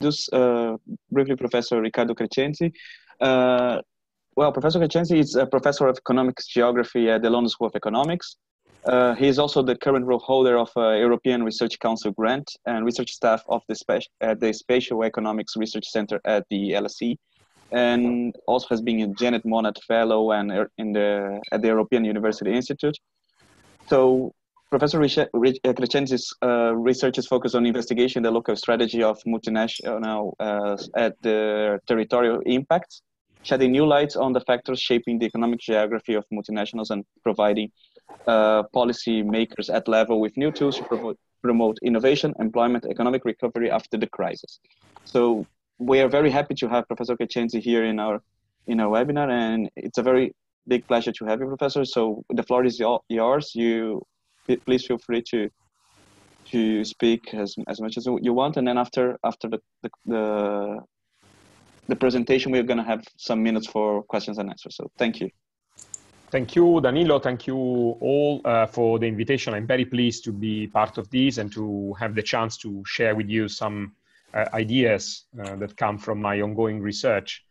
introduce uh, briefly Professor Riccardo Crescenzi. Uh, well, Professor Crescenzi is a professor of economics geography at the London School of Economics. Uh, he is also the current role holder of a eh, European Research Council grant and research staff of the, spe- the Spatial Economics Research Center at the LSE, and also has been a Janet Monat Fellow and er, in the at the European University Institute. So Professor uh, Crescenzi's uh, research is focused on investigation the local strategy of multinational uh, at the territorial impacts, shedding new light on the factors shaping the economic geography of multinationals and providing uh, policy makers at level with new tools to promote, promote innovation, employment, economic recovery after the crisis. So we are very happy to have Professor Crescenzi here in our in our webinar, and it's a very big pleasure to have you, Professor. So the floor is yours. You please feel free to to speak as, as much as you want and then after after the the, the, the presentation we're going to have some minutes for questions and answers so thank you Thank you, Danilo. Thank you all uh, for the invitation. I'm very pleased to be part of this and to have the chance to share with you some uh, ideas uh, that come from my ongoing research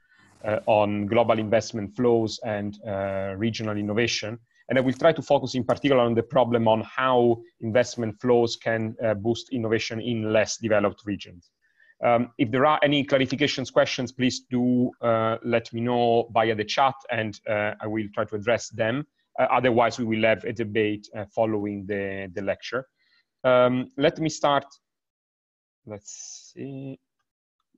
uh, on global investment flows and uh, regional innovation. And I will try to focus in particular on the problem on how investment flows can uh, boost innovation in less developed regions. Um, if there are any clarifications, questions, please do uh, let me know via the chat and uh, I will try to address them. Uh, otherwise, we will have a debate uh, following the, the lecture. Um, let me start, let's see.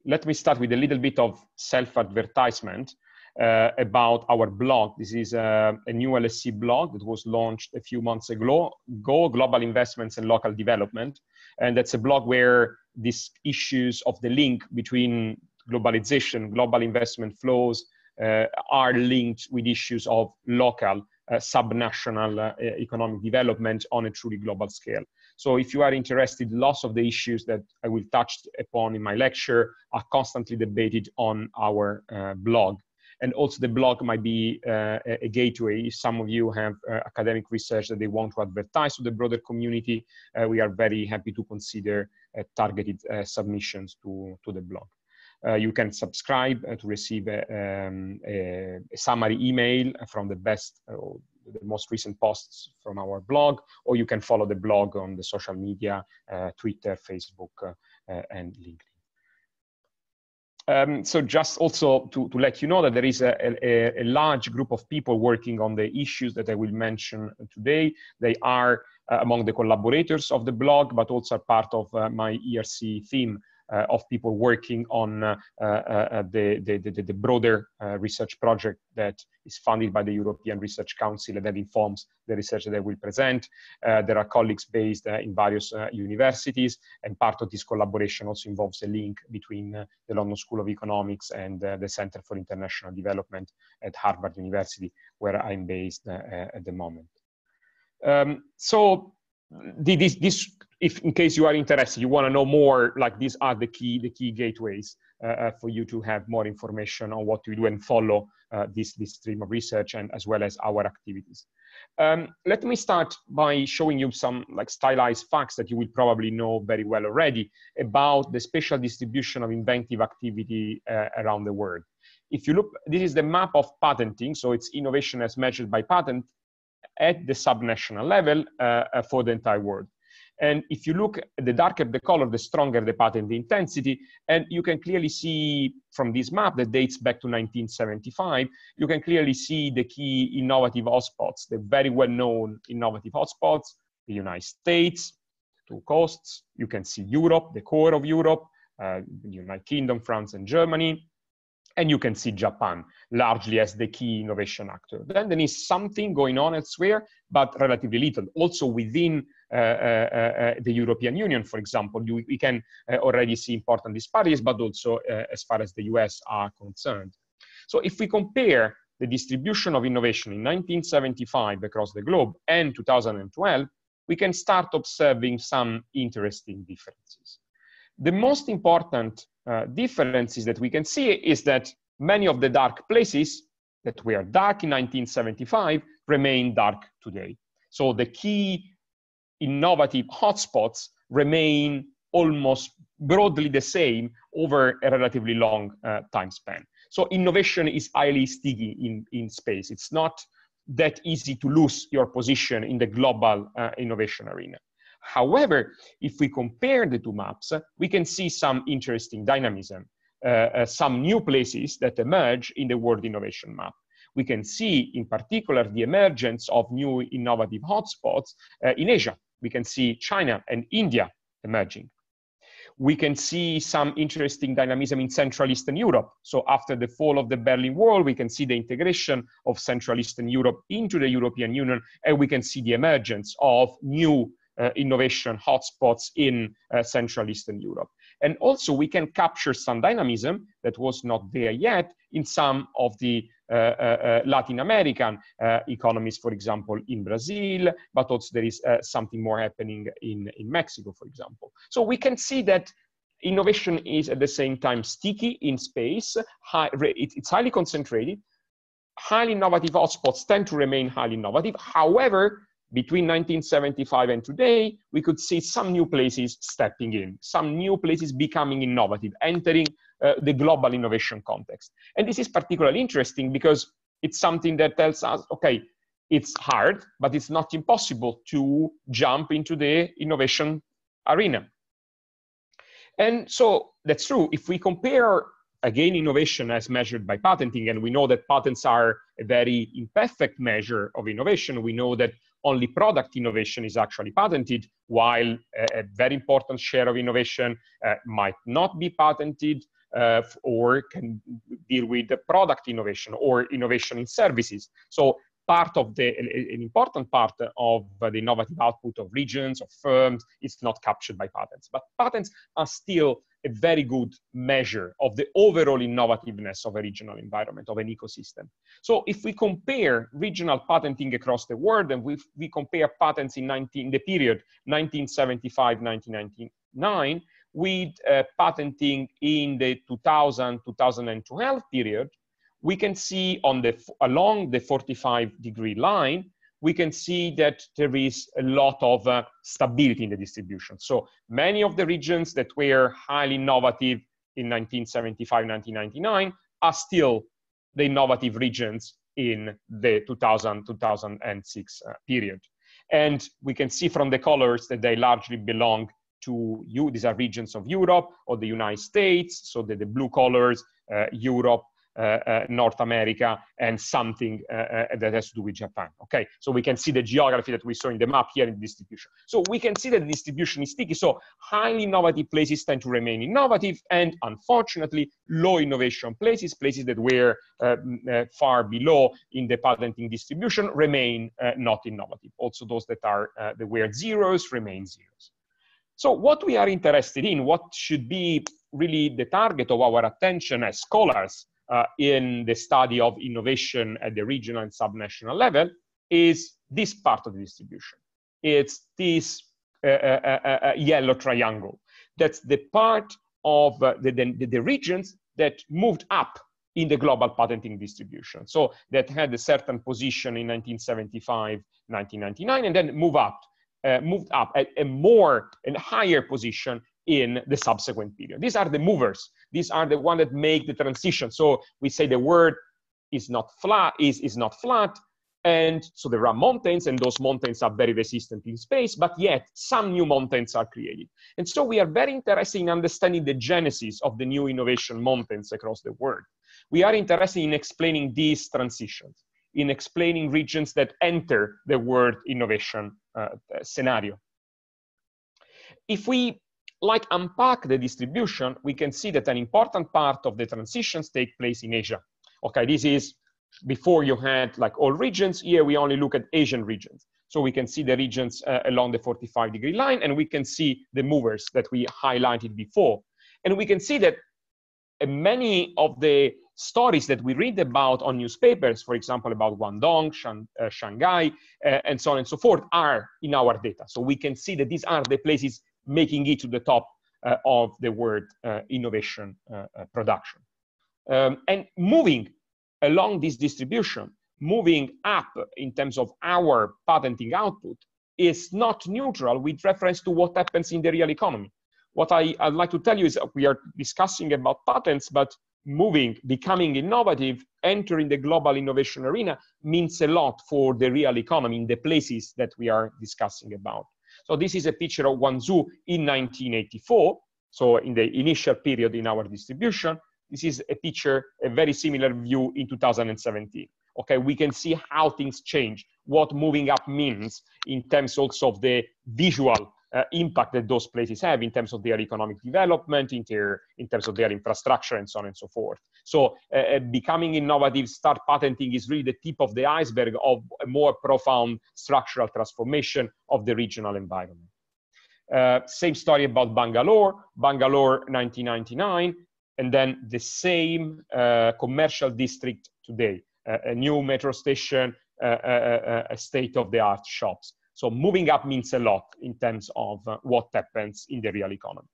Let me start with a little bit of self-advertisement. Uh, about our blog. This is a, uh, a new LSC blog that was launched a few months ago, Go Global Investments and Local Development. And that's a blog where these issues of the link between globalization, global investment flows uh, are linked with issues of local, uh, subnational uh, economic development on a truly global scale. So if you are interested, lots of the issues that I will touch upon in my lecture are constantly debated on our uh, blog. And also the blog might be uh, a gateway. If some of you have uh, academic research that they want to advertise to the broader community, uh, we are very happy to consider uh, targeted uh, submissions to, to the blog. you can subscribe to receive a, um, a, summary email from the best the most recent posts from our blog, or you can follow the blog on the social media, Twitter, Facebook, and LinkedIn. Um, so just also to, to let you know that there is a, a, a, large group of people working on the issues that I will mention today. They are uh, among the collaborators of the blog, but also part of uh, my ERC theme. Uh, of people working on uh, uh, the, the, the, the, broader research project that is funded by the European Research Council and that informs the research that we present. there are colleagues based in various universities, and part of this collaboration also involves a link between the London School of Economics and the Center for International Development at Harvard University, where I'm based at the moment. Um, so this, this if in case you are interested, you want to know more, like these are the key, the key gateways uh, uh for you to have more information on what we do and follow uh, this, this stream of research and as well as our activities. Um, let me start by showing you some like stylized facts that you will probably know very well already about the spatial distribution of inventive activity uh, around the world. If you look, this is the map of patenting, so it's innovation as measured by patent, at the subnational level uh, uh, for the entire world. And if you look, the darker the color, the stronger the pattern, the intensity. And you can clearly see from this map that dates back to 1975, you can clearly see the key innovative hotspots, the very well-known innovative hotspots, the United States, two coasts. You can see Europe, the core of Europe, uh, the United Kingdom, France, and Germany and you can see Japan largely as the key innovation actor. Then there is something going on elsewhere, but relatively little. Also within uh, uh, uh, uh the European Union, for example, you, we can uh, already see important disparities, but also uh, as far as the US are concerned. So if we compare the distribution of innovation in 1975 across the globe and 2012, we can start observing some interesting differences. The most important uh, differences that we can see is that many of the dark places that were dark in 1975 remain dark today. So the key innovative hotspots remain almost broadly the same over a relatively long uh, time span. So innovation is highly sticky in, in space. It's not that easy to lose your position in the global uh, innovation arena. However, if we compare the two maps, we can see some interesting dynamism, uh, uh, some new places that emerge in the World Innovation Map we can see in particular the emergence of new innovative hotspots uh, in Asia. We can see China and India emerging. We can see some interesting dynamism in Central Eastern Europe. So after the fall of the Berlin Wall, we can see the integration of Central Eastern Europe into the European Union, and we can see the emergence of new uh, innovation hotspots in uh, Central Eastern Europe. And also we can capture some dynamism that was not there yet in some of the uh, uh, uh Latin American uh, economies, for example, in Brazil, but also there is something more happening in, in Mexico, for example. So we can see that innovation is at the same time sticky in space, high, it's highly concentrated, highly innovative hotspots tend to remain highly innovative. However, between 1975 and today, we could see some new places stepping in, some new places becoming innovative, entering uh, the global innovation context. And this is particularly interesting because it's something that tells us, okay, it's hard, but it's not impossible to jump into the innovation arena. And so that's true. If we compare again innovation as measured by patenting and we know that patents are a very imperfect measure of innovation we know that only product innovation is actually patented, while a, a very important share of innovation uh, might not be patented uh, or can deal with the product innovation or innovation in services. So part of the, an important part of the innovative output of regions, of firms, is not captured by patents. But patents are still a very good measure of the overall innovativeness of a regional environment, of an ecosystem. So if we compare regional patenting across the world and we, we compare patents in 19, the period 1975-1999 with uh, patenting in the 2000-2012 period, we can see on the, along the 45 degree line we can see that there is a lot of uh, stability in the distribution. So many of the regions that were highly innovative in 1975, 1999 are still the innovative regions in the 2000, 2006 uh, period. And we can see from the colors that they largely belong to you. These are regions of Europe or the United States. So the, the blue colors, uh, Europe, uh, uh, North America and something uh, that has to do with Japan. Okay, so we can see the geography that we saw in the map here in the distribution. So we can see that the distribution is sticky. So highly innovative places tend to remain innovative, and unfortunately, low innovation places, places that were far below in the patenting distribution, remain not innovative. Also, those that are the weird zeros remain zeros. So what we are interested in, what should be really the target of our attention as scholars uh, in the study of innovation at the regional and subnational level is this part of the distribution. It's this uh, uh, uh, uh, uh yellow triangle. That's the part of the, the, the, regions that moved up in the global patenting distribution. So that had a certain position in 1975, 1999, and then move up, moved up at a more and higher position in the subsequent period. These are the movers. These are the one that make the transition. So we say the word is not flat, is, is not flat. And so there are mountains and those mountains are very resistant in space, but yet some new mountains are created. And so we are very interested in understanding the genesis of the new innovation mountains across the world. We are interested in explaining these transitions, in explaining regions that enter the world innovation uh, scenario. If we like unpack the distribution, we can see that an important part of the transitions take place in Asia. Okay, this is before you had like all regions. Here we only look at Asian regions. So we can see the regions uh, along the 45 degree line and we can see the movers that we highlighted before. And we can see that uh, many of the stories that we read about on newspapers, for example, about Guangdong, Shang, uh, Shanghai, uh, and so on and so forth, are in our data. So we can see that these are the places making it to the top uh, of the word uh, innovation uh, production. Um, and moving along this distribution, moving up in terms of our patenting output is not neutral with reference to what happens in the real economy. What I, would like to tell you is that we are discussing about patents, but moving, becoming innovative, entering the global innovation arena means a lot for the real economy in the places that we are discussing about. So this is a picture of Guangzhou in 1984, so in the initial period in our distribution. This is a picture, a very similar view in 2017. Okay, we can see how things change, what moving up means in terms also of the visual uh, impact that those places have in terms of their economic development, in, their, in terms of their infrastructure, and so on and so forth. So, uh, uh, becoming innovative, start patenting is really the tip of the iceberg of a more profound structural transformation of the regional environment. Uh, same story about Bangalore, Bangalore 1999, and then the same uh, commercial district today. Uh, a new metro station, a state of the art shops so moving up means a lot in terms of uh, what happens in the real economy.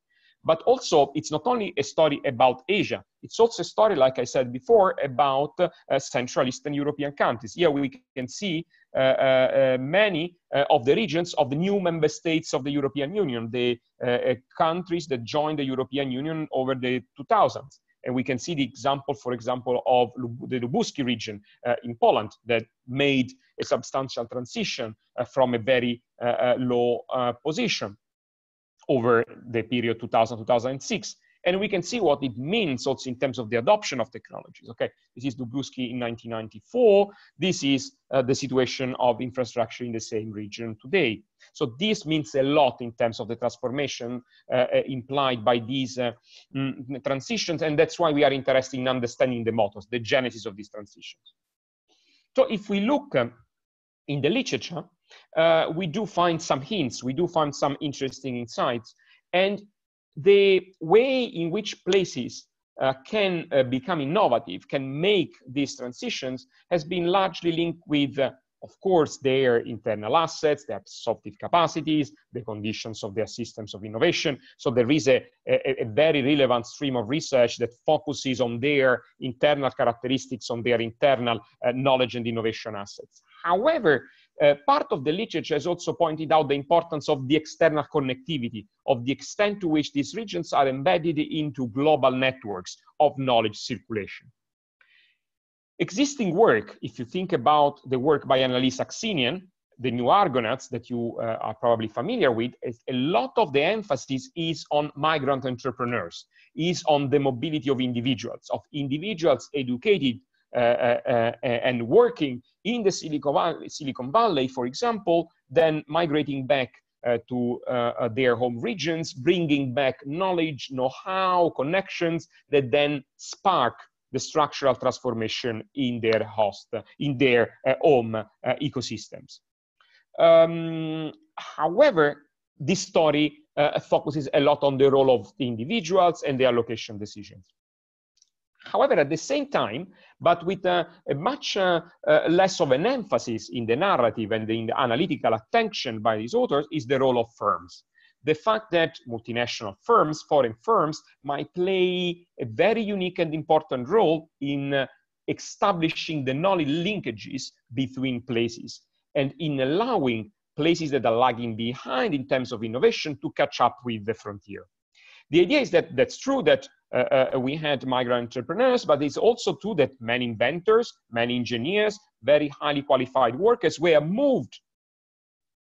But also, it's not only a story about Asia, it's also a story, like I said before, about uh, Central Eastern European countries. Here we can see uh, uh, uh many uh, of the regions of the new member states of the European Union, the countries that joined the European Union over the 2000s. And we can see the example, for example, of the Lubuski region uh, in Poland that made a substantial transition uh, from a very uh, uh, low uh, position over the period 2000-2006 and we can see what it means also in terms of the adoption of technologies. Okay, this is Dubluski in 1994. This is uh, the situation of infrastructure in the same region today. So this means a lot in terms of the transformation uh, uh implied by these uh, mm, transitions, and that's why we are interested in understanding the motors, the genesis of these transitions. So if we look um, in the literature, uh, we do find some hints, we do find some interesting insights, and the way in which places uh, can uh, become innovative, can make these transitions, has been largely linked with, uh, of course, their internal assets, their absorptive capacities, the conditions of their systems of innovation. So there is a, a, a very relevant stream of research that focuses on their internal characteristics, on their internal uh, knowledge and innovation assets. However, uh, part of the literature has also pointed out the importance of the external connectivity, of the extent to which these regions are embedded into global networks of knowledge circulation. Existing work, if you think about the work by Annalise Axinian, the new Argonauts that you uh, are probably familiar with, a lot of the emphasis is on migrant entrepreneurs, is on the mobility of individuals, of individuals educated uh, uh, uh, and working in the Silicon Valley, Silicon Valley, for example, then migrating back uh, to uh, their home regions, bringing back knowledge, know-how, connections that then spark the structural transformation in their host, in their home ecosystems. Um, however, this story focuses a lot on the role of the individuals and their location decisions. However, at the same time, but with a, uh, a much uh, uh, less of an emphasis in the narrative and in the analytical attention by these authors is the role of firms. The fact that multinational firms, foreign firms, might play a very unique and important role in uh, establishing the knowledge linkages between places and in allowing places that are lagging behind in terms of innovation to catch up with the frontier. The idea is that that's true that uh, uh, we had migrant entrepreneurs, but it's also true that many inventors, many engineers, very highly qualified workers were moved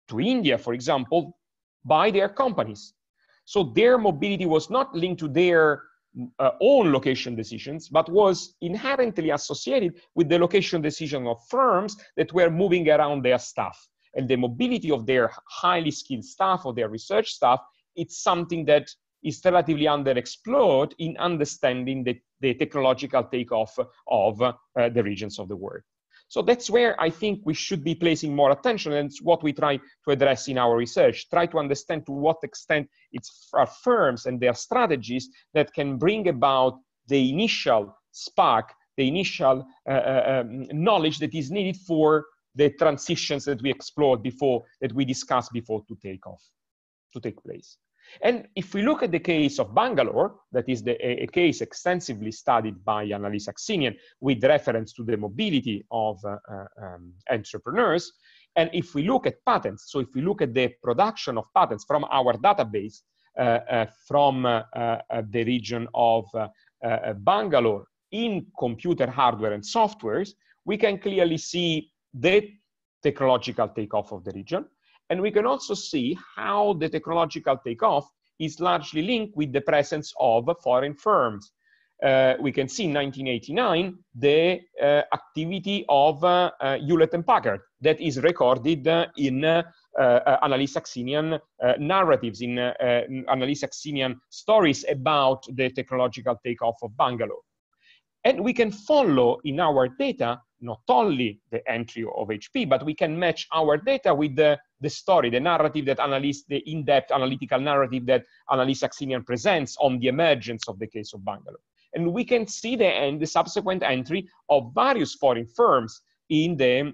to India, for example, by their companies. So their mobility was not linked to their uh, own location decisions, but was inherently associated with the location decision of firms that were moving around their staff. And the mobility of their highly skilled staff or their research staff, it's something that is relatively underexplored in understanding the, the technological takeoff of uh, the regions of the world. So that's where I think we should be placing more attention, and it's what we try to address in our research. Try to understand to what extent it's our firms and their strategies that can bring about the initial spark, the initial uh, uh um, knowledge that is needed for the transitions that we explored before, that we discussed before to take off, to take place. And if we look at the case of Bangalore, that is the, a, a, case extensively studied by Annalisa Axinian with reference to the mobility of uh, uh, um, entrepreneurs, and if we look at patents, so if we look at the production of patents from our database uh, uh from uh, uh, the region of Bangalore in computer hardware and softwares, we can clearly see the technological takeoff of the region, and we can also see how the technological takeoff is largely linked with the presence of foreign firms. Uh, we can see in 1989 the uh, activity of uh, uh, Hewlett and Packard that is recorded uh, in uh, uh Annalise narratives, in uh, Annalise stories about the technological takeoff of Bangalore. And we can follow in our data not only the entry of HP, but we can match our data with the, the story, the narrative that analysts, the in-depth analytical narrative that analyst Saxenian presents on the emergence of the case of Bangalore. And we can see the, end, the subsequent entry of various foreign firms in the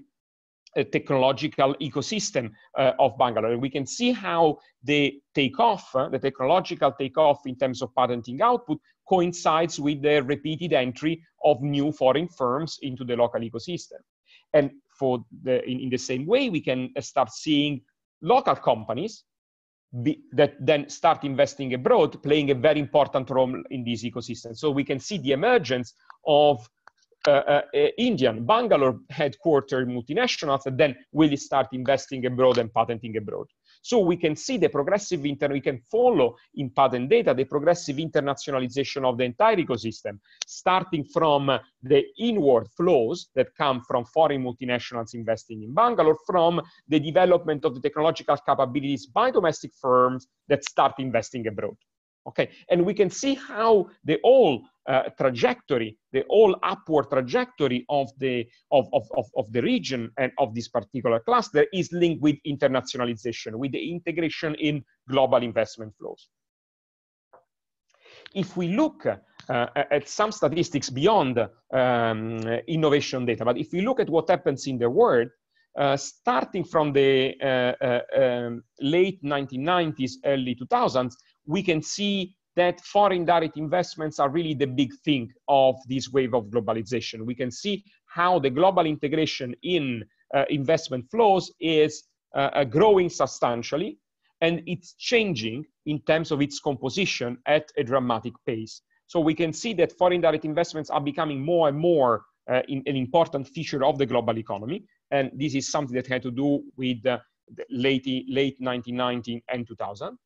technological ecosystem uh, of Bangalore. we can see how the takeoff, uh, the technological takeoff in terms of patenting output, coincides with the repeated entry of new foreign firms into the local ecosystem. And for the, in, in the same way, we can start seeing local companies be, that then start investing abroad, playing a very important role in this ecosystem. So we can see the emergence of uh, uh, uh, Indian Bangalore headquartered multinationals that then will start investing abroad and patenting abroad. So we can see the progressive inter we can follow in patent data the progressive internationalization of the entire ecosystem, starting from the inward flows that come from foreign multinationals investing in Bangalore, from the development of the technological capabilities by domestic firms that start investing abroad. Okay, and we can see how the whole uh, trajectory, the whole upward trajectory of the of, of, of, of, the region and of this particular cluster is linked with internationalization, with the integration in global investment flows. If we look uh, at some statistics beyond um, innovation data, but if we look at what happens in the world, uh, starting from the uh, uh, um, late 1990s, early 2000s, we can see that foreign direct investments are really the big thing of this wave of globalization. We can see how the global integration in uh, investment flows is uh, uh, growing substantially and it's changing in terms of its composition at a dramatic pace. So we can see that foreign direct investments are becoming more and more uh, in, an important feature of the global economy. And this is something that had to do with uh, the late, late 1990 and 2000.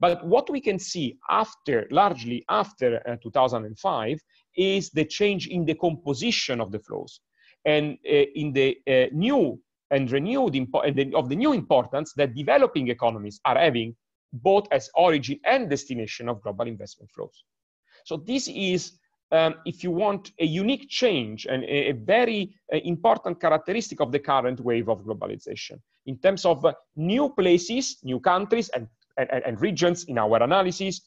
But what we can see after, largely after uh, 2005, is the change in the composition of the flows. And uh, in the uh, new and renewed and the, of the new importance that developing economies are having both as origin and destination of global investment flows. So this is, um, if you want, a unique change and a, a very uh, important characteristic of the current wave of globalization in terms of uh, new places, new countries, and and, and regions in our analysis,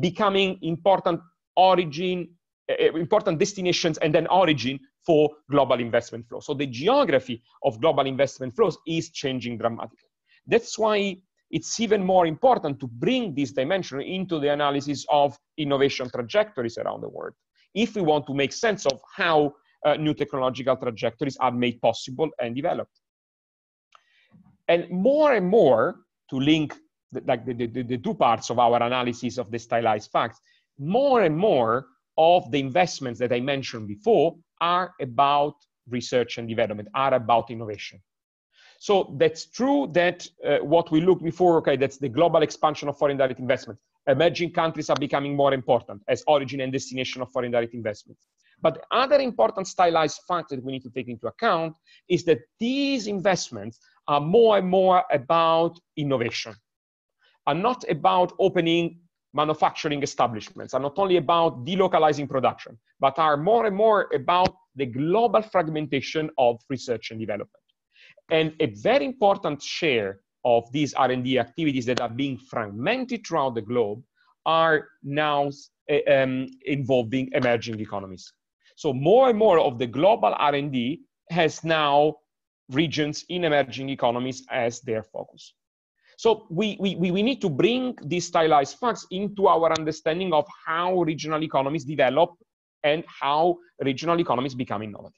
becoming important origin, eh, eh, important destinations and then origin for global investment flow. So the geography of global investment flows is changing dramatically. That's why it's even more important to bring this dimension into the analysis of innovation trajectories around the world if we want to make sense of how uh, new technological trajectories are made possible and developed. And more and more, to link the, like the, the, the two parts of our analysis of the stylized facts, more and more of the investments that I mentioned before are about research and development, are about innovation. So that's true that uh, what we looked before, okay, that's the global expansion of foreign direct investment. Emerging countries are becoming more important as origin and destination of foreign direct investment. But other important stylized fact that we need to take into account is that these investments are more and more about innovation are not about opening manufacturing establishments, are not only about delocalizing production, but are more and more about the global fragmentation of research and development. And a very important share of these R&D activities that are being fragmented throughout the globe are now eh, um, involving emerging economies. So more and more of the global R&D has now regions in emerging economies as their focus. So we, we, we need to bring these stylized facts into our understanding of how regional economies develop and how regional economies become innovative.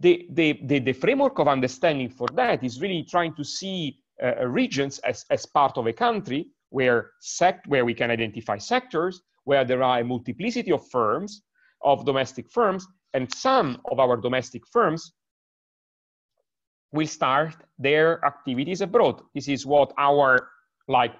The, the, the, the framework of understanding for that is really trying to see uh, regions as, as part of a country where, sect, where we can identify sectors, where there are a multiplicity of firms, of domestic firms, and some of our domestic firms will start their activities abroad. This is what our like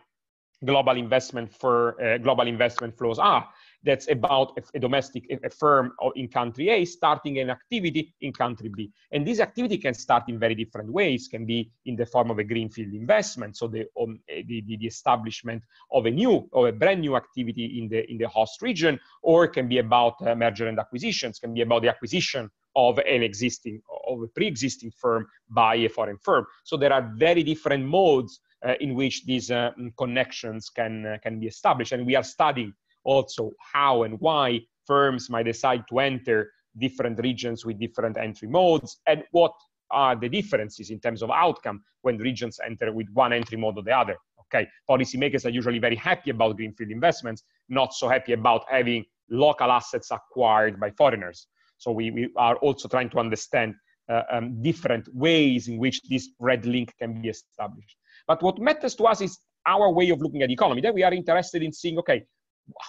global investment for uh, global investment flows are that's about a, domestic a firm in country A starting an activity in country B. And this activity can start in very different ways, can be in the form of a greenfield investment, so the, um, eh, the, the, establishment of a new or a brand new activity in the, in the host region, or can be about uh, merger and acquisitions, can be about the acquisition of an existing, of a pre-existing firm by a foreign firm. So there are very different modes uh, in which these uh, connections can, uh, can be established. And we are studying also how and why firms might decide to enter different regions with different entry modes and what are the differences in terms of outcome when regions enter with one entry mode or the other. Okay, policymakers are usually very happy about greenfield investments, not so happy about having local assets acquired by foreigners. So we, we are also trying to understand uh, um, different ways in which this red link can be established. But what matters to us is our way of looking at the economy. That we are interested in seeing, okay,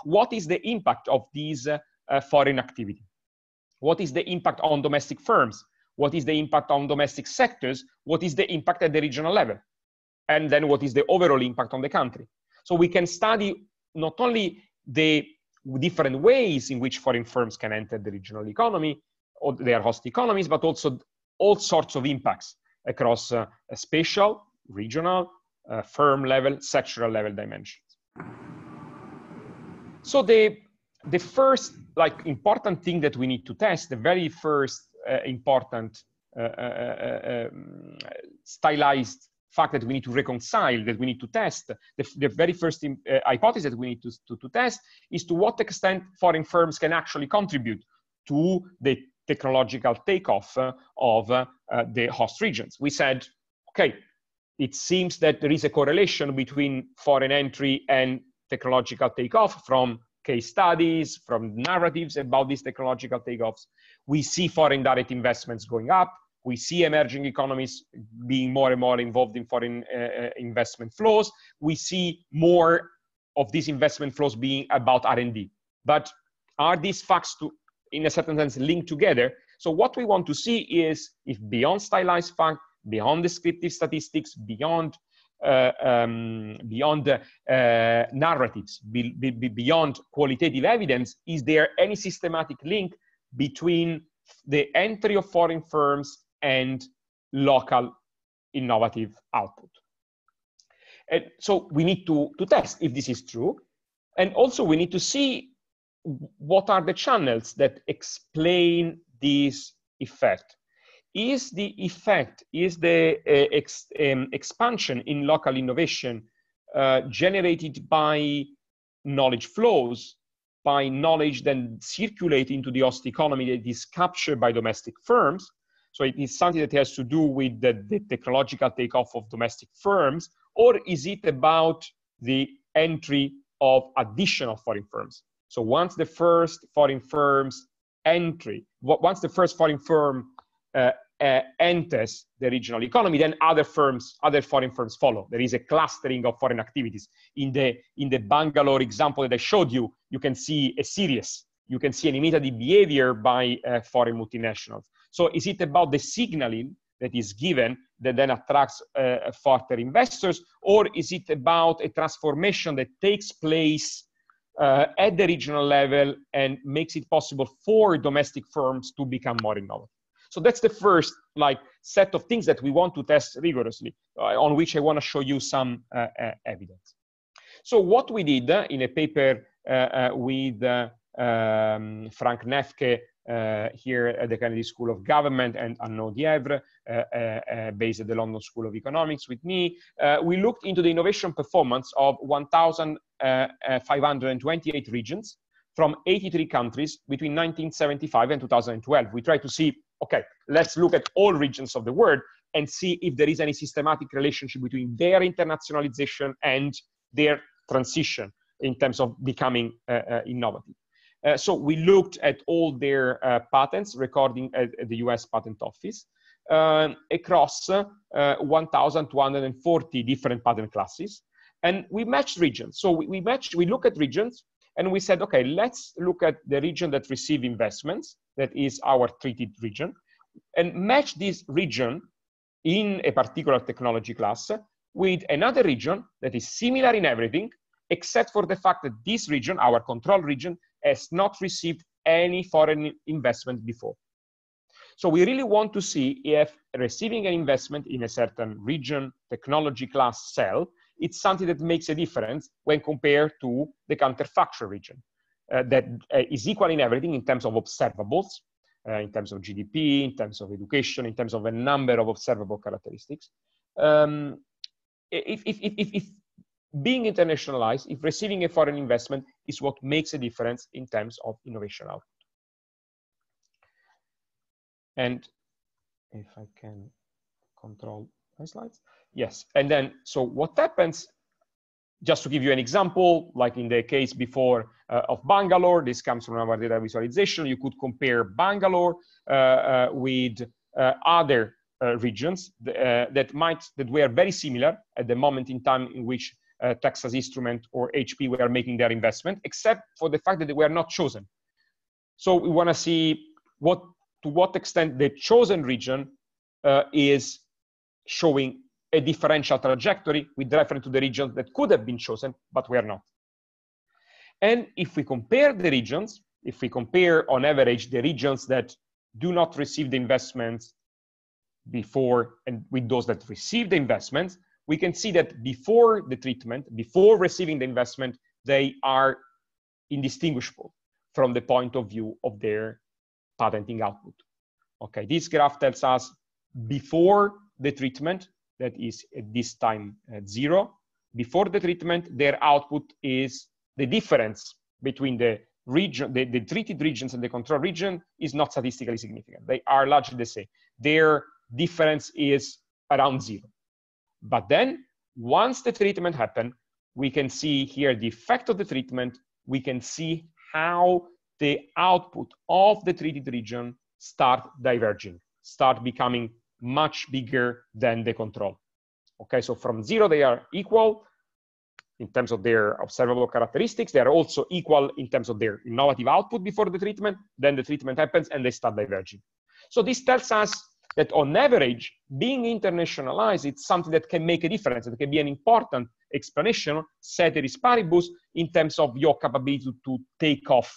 what is the impact of these uh, uh, foreign activity? What is the impact on domestic firms? What is the impact on domestic sectors? What is the impact at the regional level? And then what is the overall impact on the country? So we can study not only the different ways in which foreign firms can enter the regional economy or their host economies, but also all sorts of impacts across uh, spatial, regional, uh, firm level, sectoral level dimensions. So the the first like important thing that we need to test, the very first uh, important uh, uh, uh um, stylized fact that we need to reconcile, that we need to test, the, the very first uh, hypothesis that we need to, to, to test is to what extent foreign firms can actually contribute to the technological takeoff uh, of the host regions. We said, okay, it seems that there is a correlation between foreign entry and technological takeoff from case studies, from narratives about these technological takeoffs. We see foreign direct investments going up. We see emerging economies being more and more involved in foreign uh, uh investment flows. We see more of these investment flows being about R&D. But are these facts, to, in a certain sense, linked together? So what we want to see is if beyond stylized fact, beyond descriptive statistics, beyond uh, um, beyond uh, narratives, be, be, beyond qualitative evidence, is there any systematic link between the entry of foreign firms and local innovative output? And so we need to, to test if this is true. And also we need to see what are the channels that explain this effect is the effect, is the uh, ex, um, expansion in local innovation uh, generated by knowledge flows, by knowledge then circulating into the host economy that is captured by domestic firms. So it is something that has to do with the, the technological takeoff of domestic firms, or is it about the entry of additional foreign firms? So once the first foreign firms entry, once the first foreign firm uh, uh, enters the regional economy, then other firms, other foreign firms follow. There is a clustering of foreign activities. In the in the Bangalore example that I showed you, you can see a series, you can see an imitative behavior by uh, foreign multinationals. So is it about the signaling that is given that then attracts uh, further investors, or is it about a transformation that takes place uh, at the regional level and makes it possible for domestic firms to become more innovative? So that's the first like set of things that we want to test rigorously, uh, on which I want to show you some uh, uh, evidence. So what we did uh, in a paper uh, with um, Frank Nefke here at the Kennedy School of Government and Arnaud Dievre, based at the London School of Economics with me, we looked into the innovation performance of 1,528 regions from 83 countries between 1975 and 2012. We tried to see okay, let's look at all regions of the world and see if there is any systematic relationship between their internationalization and their transition in terms of becoming uh, uh, innovative. Uh, so we looked at all their uh, patents recording at, uh, at, the US Patent Office um, across uh, 1,240 different patent classes. And we matched regions. So we, we matched, we look at regions and we said, okay, let's look at the region that receive investments, that is our treated region, and match this region in a particular technology class with another region that is similar in everything, except for the fact that this region, our control region, has not received any foreign investment before. So we really want to see if receiving an investment in a certain region, technology class, cell it's something that makes a difference when compared to the counterfactual region uh, that uh, is equal in everything in terms of observables, uh, in terms of GDP, in terms of education, in terms of a number of observable characteristics. Um, if, if, if, if being internationalized, if receiving a foreign investment is what makes a difference in terms of innovation output. And if I can control my slides? Yes. And then, so what happens, just to give you an example, like in the case before uh, of Bangalore, this comes from our data visualization, you could compare Bangalore uh, uh, with uh, other uh, regions th uh, that might, that were very similar at the moment in time in which Texas Instrument or HP were making their investment, except for the fact that they were not chosen. So we wanna see what, to what extent the chosen region is showing a differential trajectory with reference to the regions that could have been chosen, but were not. And if we compare the regions, if we compare on average the regions that do not receive the investments before and with those that receive the investments, we can see that before the treatment, before receiving the investment, they are indistinguishable from the point of view of their patenting output. Okay, this graph tells us before the treatment that is at this time at zero. Before the treatment, their output is the difference between the region, the, the treated regions and the control region is not statistically significant. They are largely the same. Their difference is around zero. But then once the treatment happen, we can see here the effect of the treatment. We can see how the output of the treated region start diverging, start becoming much bigger than the control. Okay, so from zero, they are equal in terms of their observable characteristics. They are also equal in terms of their innovative output before the treatment. Then the treatment happens and they start diverging. So this tells us that on average, being internationalized, it's something that can make a difference. It can be an important explanation, ceteris paribus, in terms of your capability to take off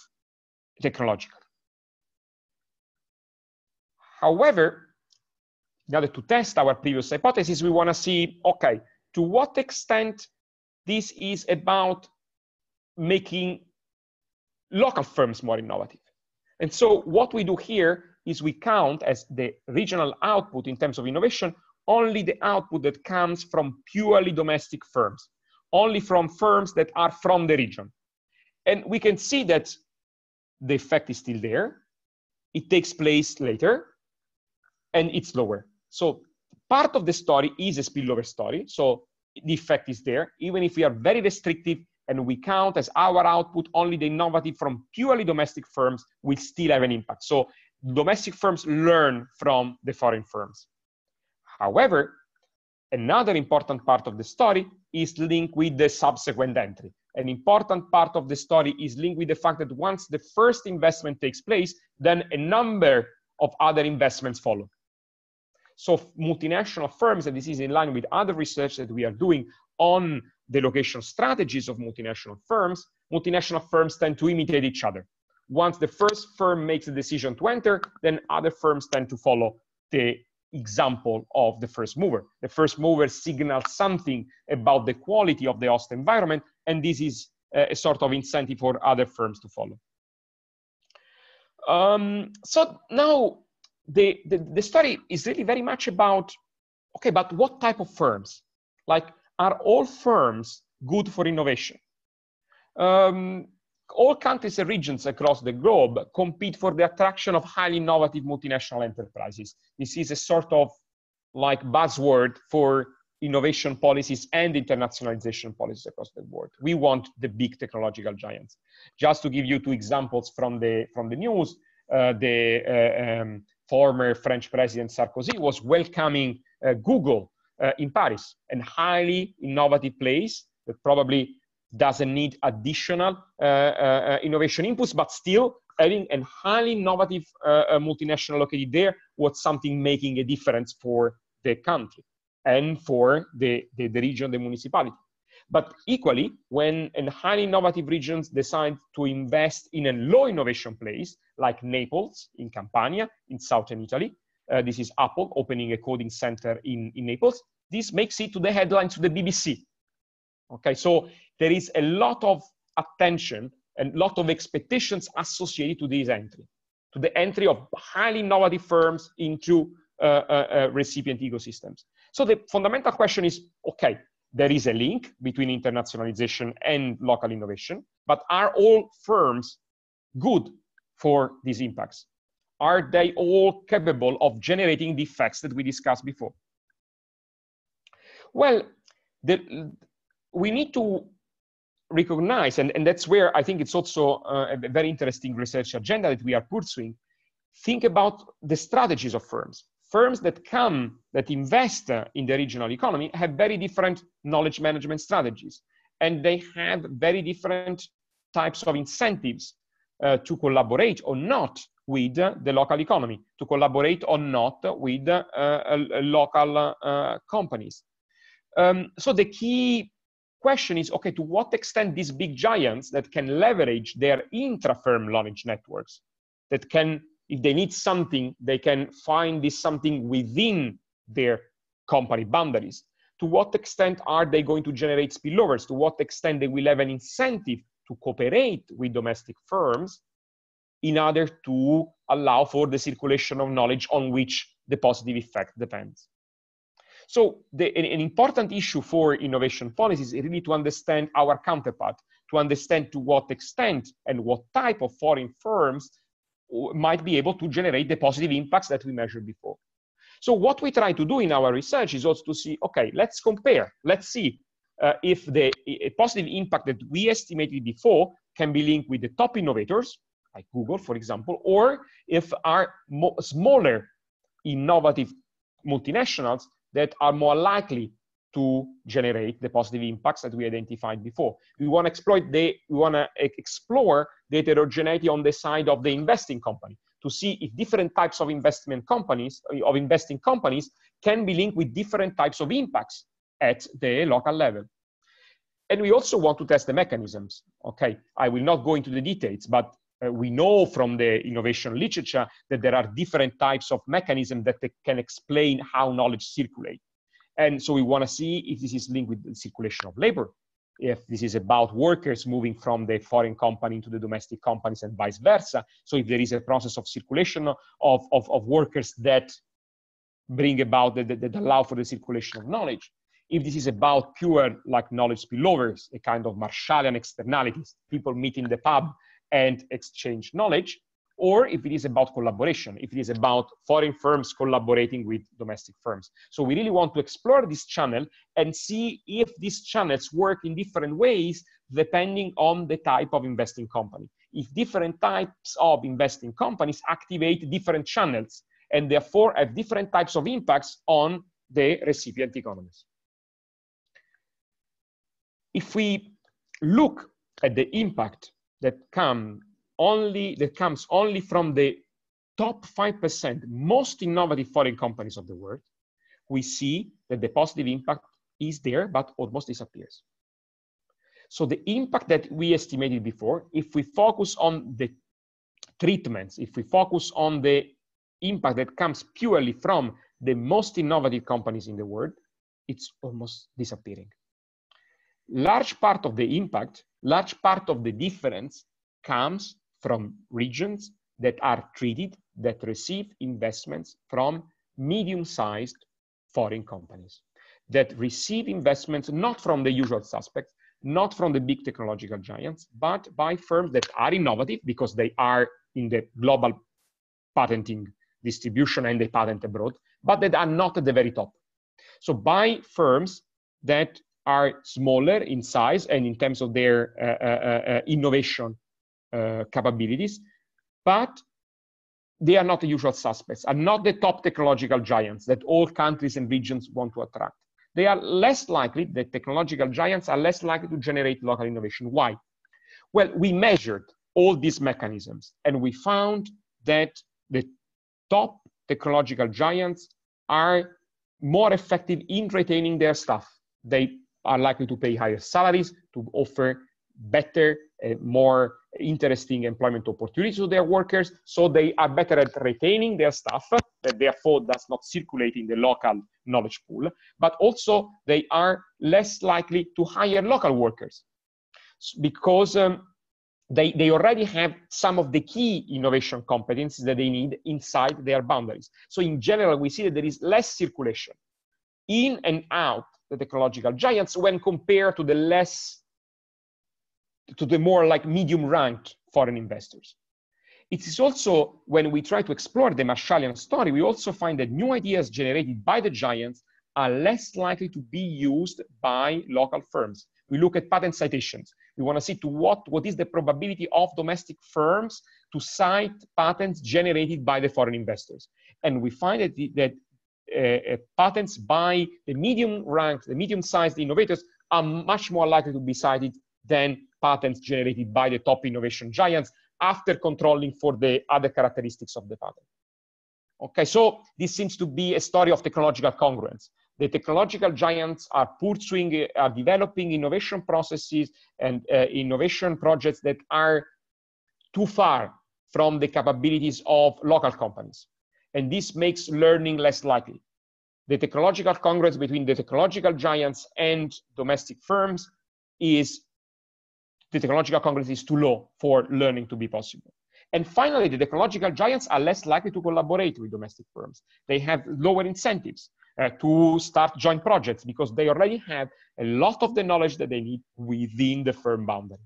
technologically. However, in order to test our previous hypothesis, we want to see, okay, to what extent this is about making local firms more innovative. And so what we do here is we count as the regional output in terms of innovation only the output that comes from purely domestic firms, only from firms that are from the region. And we can see that the effect is still there. It takes place later and it's lower. So part of the story is a spillover story. So the effect is there, even if we are very restrictive and we count as our output only the innovative from purely domestic firms, we still have an impact. So domestic firms learn from the foreign firms. However, another important part of the story is linked with the subsequent entry. An important part of the story is linked with the fact that once the first investment takes place, then a number of other investments follow. So multinational firms, and this is in line with other research that we are doing on the location strategies of multinational firms, multinational firms tend to imitate each other. Once the first firm makes a decision to enter, then other firms tend to follow the example of the first mover. The first mover signals something about the quality of the host environment, and this is uh, a sort of incentive for other firms to follow. Um, so now the, the, the study is really very much about okay, but what type of firms? Like, are all firms good for innovation? Um, all countries and regions across the globe compete for the attraction of highly innovative multinational enterprises. This is a sort of like buzzword for innovation policies and internationalization policies across the board. We want the big technological giants. Just to give you two examples from the, from the news, uh, the uh, um, former French President Sarkozy was welcoming uh, Google uh, in Paris, a highly innovative place that probably doesn't need additional uh, uh innovation inputs, but still having a highly innovative uh, uh, multinational located there was something making a difference for the country and for the, the, the region, the municipality. But equally, when a highly innovative region decides to invest in a low innovation place, like Naples in Campania, in southern Italy, uh, this is Apple opening a coding center in, in Naples, this makes it to the headlines to the BBC. Okay, so there is a lot of attention and lot of expectations associated to this entry, to the entry of highly innovative firms into uh, uh, uh recipient ecosystems. So the fundamental question is, okay, there is a link between internationalization and local innovation, but are all firms good for these impacts? Are they all capable of generating the effects that we discussed before? Well, the, we need to recognize, and, and that's where I think it's also uh, a very interesting research agenda that we are pursuing. Think about the strategies of firms firms that come, that invest uh, in the regional economy have very different knowledge management strategies. And they have very different types of incentives uh, to collaborate or not with uh, the local economy, to collaborate or not with uh, local uh, companies. Um, so the key question is, okay, to what extent these big giants that can leverage their intra-firm knowledge networks, that can if they need something, they can find this something within their company boundaries. To what extent are they going to generate spillovers? To what extent they will have an incentive to cooperate with domestic firms in order to allow for the circulation of knowledge on which the positive effect depends. So the, an, important issue for innovation policies is really to understand our counterpart, to understand to what extent and what type of foreign firms might be able to generate the positive impacts that we measured before. So what we try to do in our research is also to see, okay, let's compare. Let's see uh, if the positive impact that we estimated before can be linked with the top innovators, like Google, for example, or if our smaller innovative multinationals that are more likely to generate the positive impacts that we identified before. We want to exploit the, we want to explore the heterogeneity on the side of the investing company to see if different types of investment companies, of investing companies can be linked with different types of impacts at the local level. And we also want to test the mechanisms. Okay, I will not go into the details, but uh, we know from the innovation literature that there are different types of mechanisms that can explain how knowledge circulates. And so we want to see if this is linked with the circulation of labor, if this is about workers moving from the foreign company into the domestic companies and vice versa. So if there is a process of circulation of, of, of workers that bring about that, that, that allow for the circulation of knowledge. If this is about pure like knowledge spillovers, a kind of Marshallian externalities, people meet in the pub and exchange knowledge, or if it is about collaboration, if it is about foreign firms collaborating with domestic firms. So we really want to explore this channel and see if these channels work in different ways depending on the type of investing company. If different types of investing companies activate different channels and therefore have different types of impacts on the recipient economies. If we look at the impact that come only that comes only from the top 5% most innovative foreign companies of the world, we see that the positive impact is there, but almost disappears. So the impact that we estimated before, if we focus on the treatments, if we focus on the impact that comes purely from the most innovative companies in the world, it's almost disappearing. Large part of the impact, large part of the difference comes from regions that are treated, that receive investments from medium-sized foreign companies, that receive investments not from the usual suspects, not from the big technological giants, but by firms that are innovative because they are in the global patenting distribution and they patent abroad, but that are not at the very top. So by firms that are smaller in size and in terms of their uh, uh, uh, uh innovation uh, capabilities, but they are not the usual suspects, are not the top technological giants that all countries and regions want to attract. They are less likely, the technological giants are less likely to generate local innovation. Why? Well, we measured all these mechanisms and we found that the top technological giants are more effective in retaining their staff. They are likely to pay higher salaries, to offer better uh, more interesting employment opportunities to their workers. So they are better at retaining their staff that therefore does not circulate in the local knowledge pool, but also they are less likely to hire local workers because um, they, they already have some of the key innovation competencies that they need inside their boundaries. So in general, we see that there is less circulation in and out the technological giants when compared to the less to the more like medium rank foreign investors. It is also when we try to explore the Marshallian story, we also find that new ideas generated by the giants are less likely to be used by local firms. We look at patent citations. We want to see to what, what is the probability of domestic firms to cite patents generated by the foreign investors. And we find that, that uh, uh, patents by the medium ranked, the medium sized innovators are much more likely to be cited than patents generated by the top innovation giants after controlling for the other characteristics of the patent. Okay, so this seems to be a story of technological congruence. The technological giants are pursuing, are developing innovation processes and uh, innovation projects that are too far from the capabilities of local companies. And this makes learning less likely. The technological congruence between the technological giants and domestic firms is the technological congress is too low for learning to be possible. And finally, the technological giants are less likely to collaborate with domestic firms. They have lower incentives uh, to start joint projects because they already have a lot of the knowledge that they need within the firm boundary.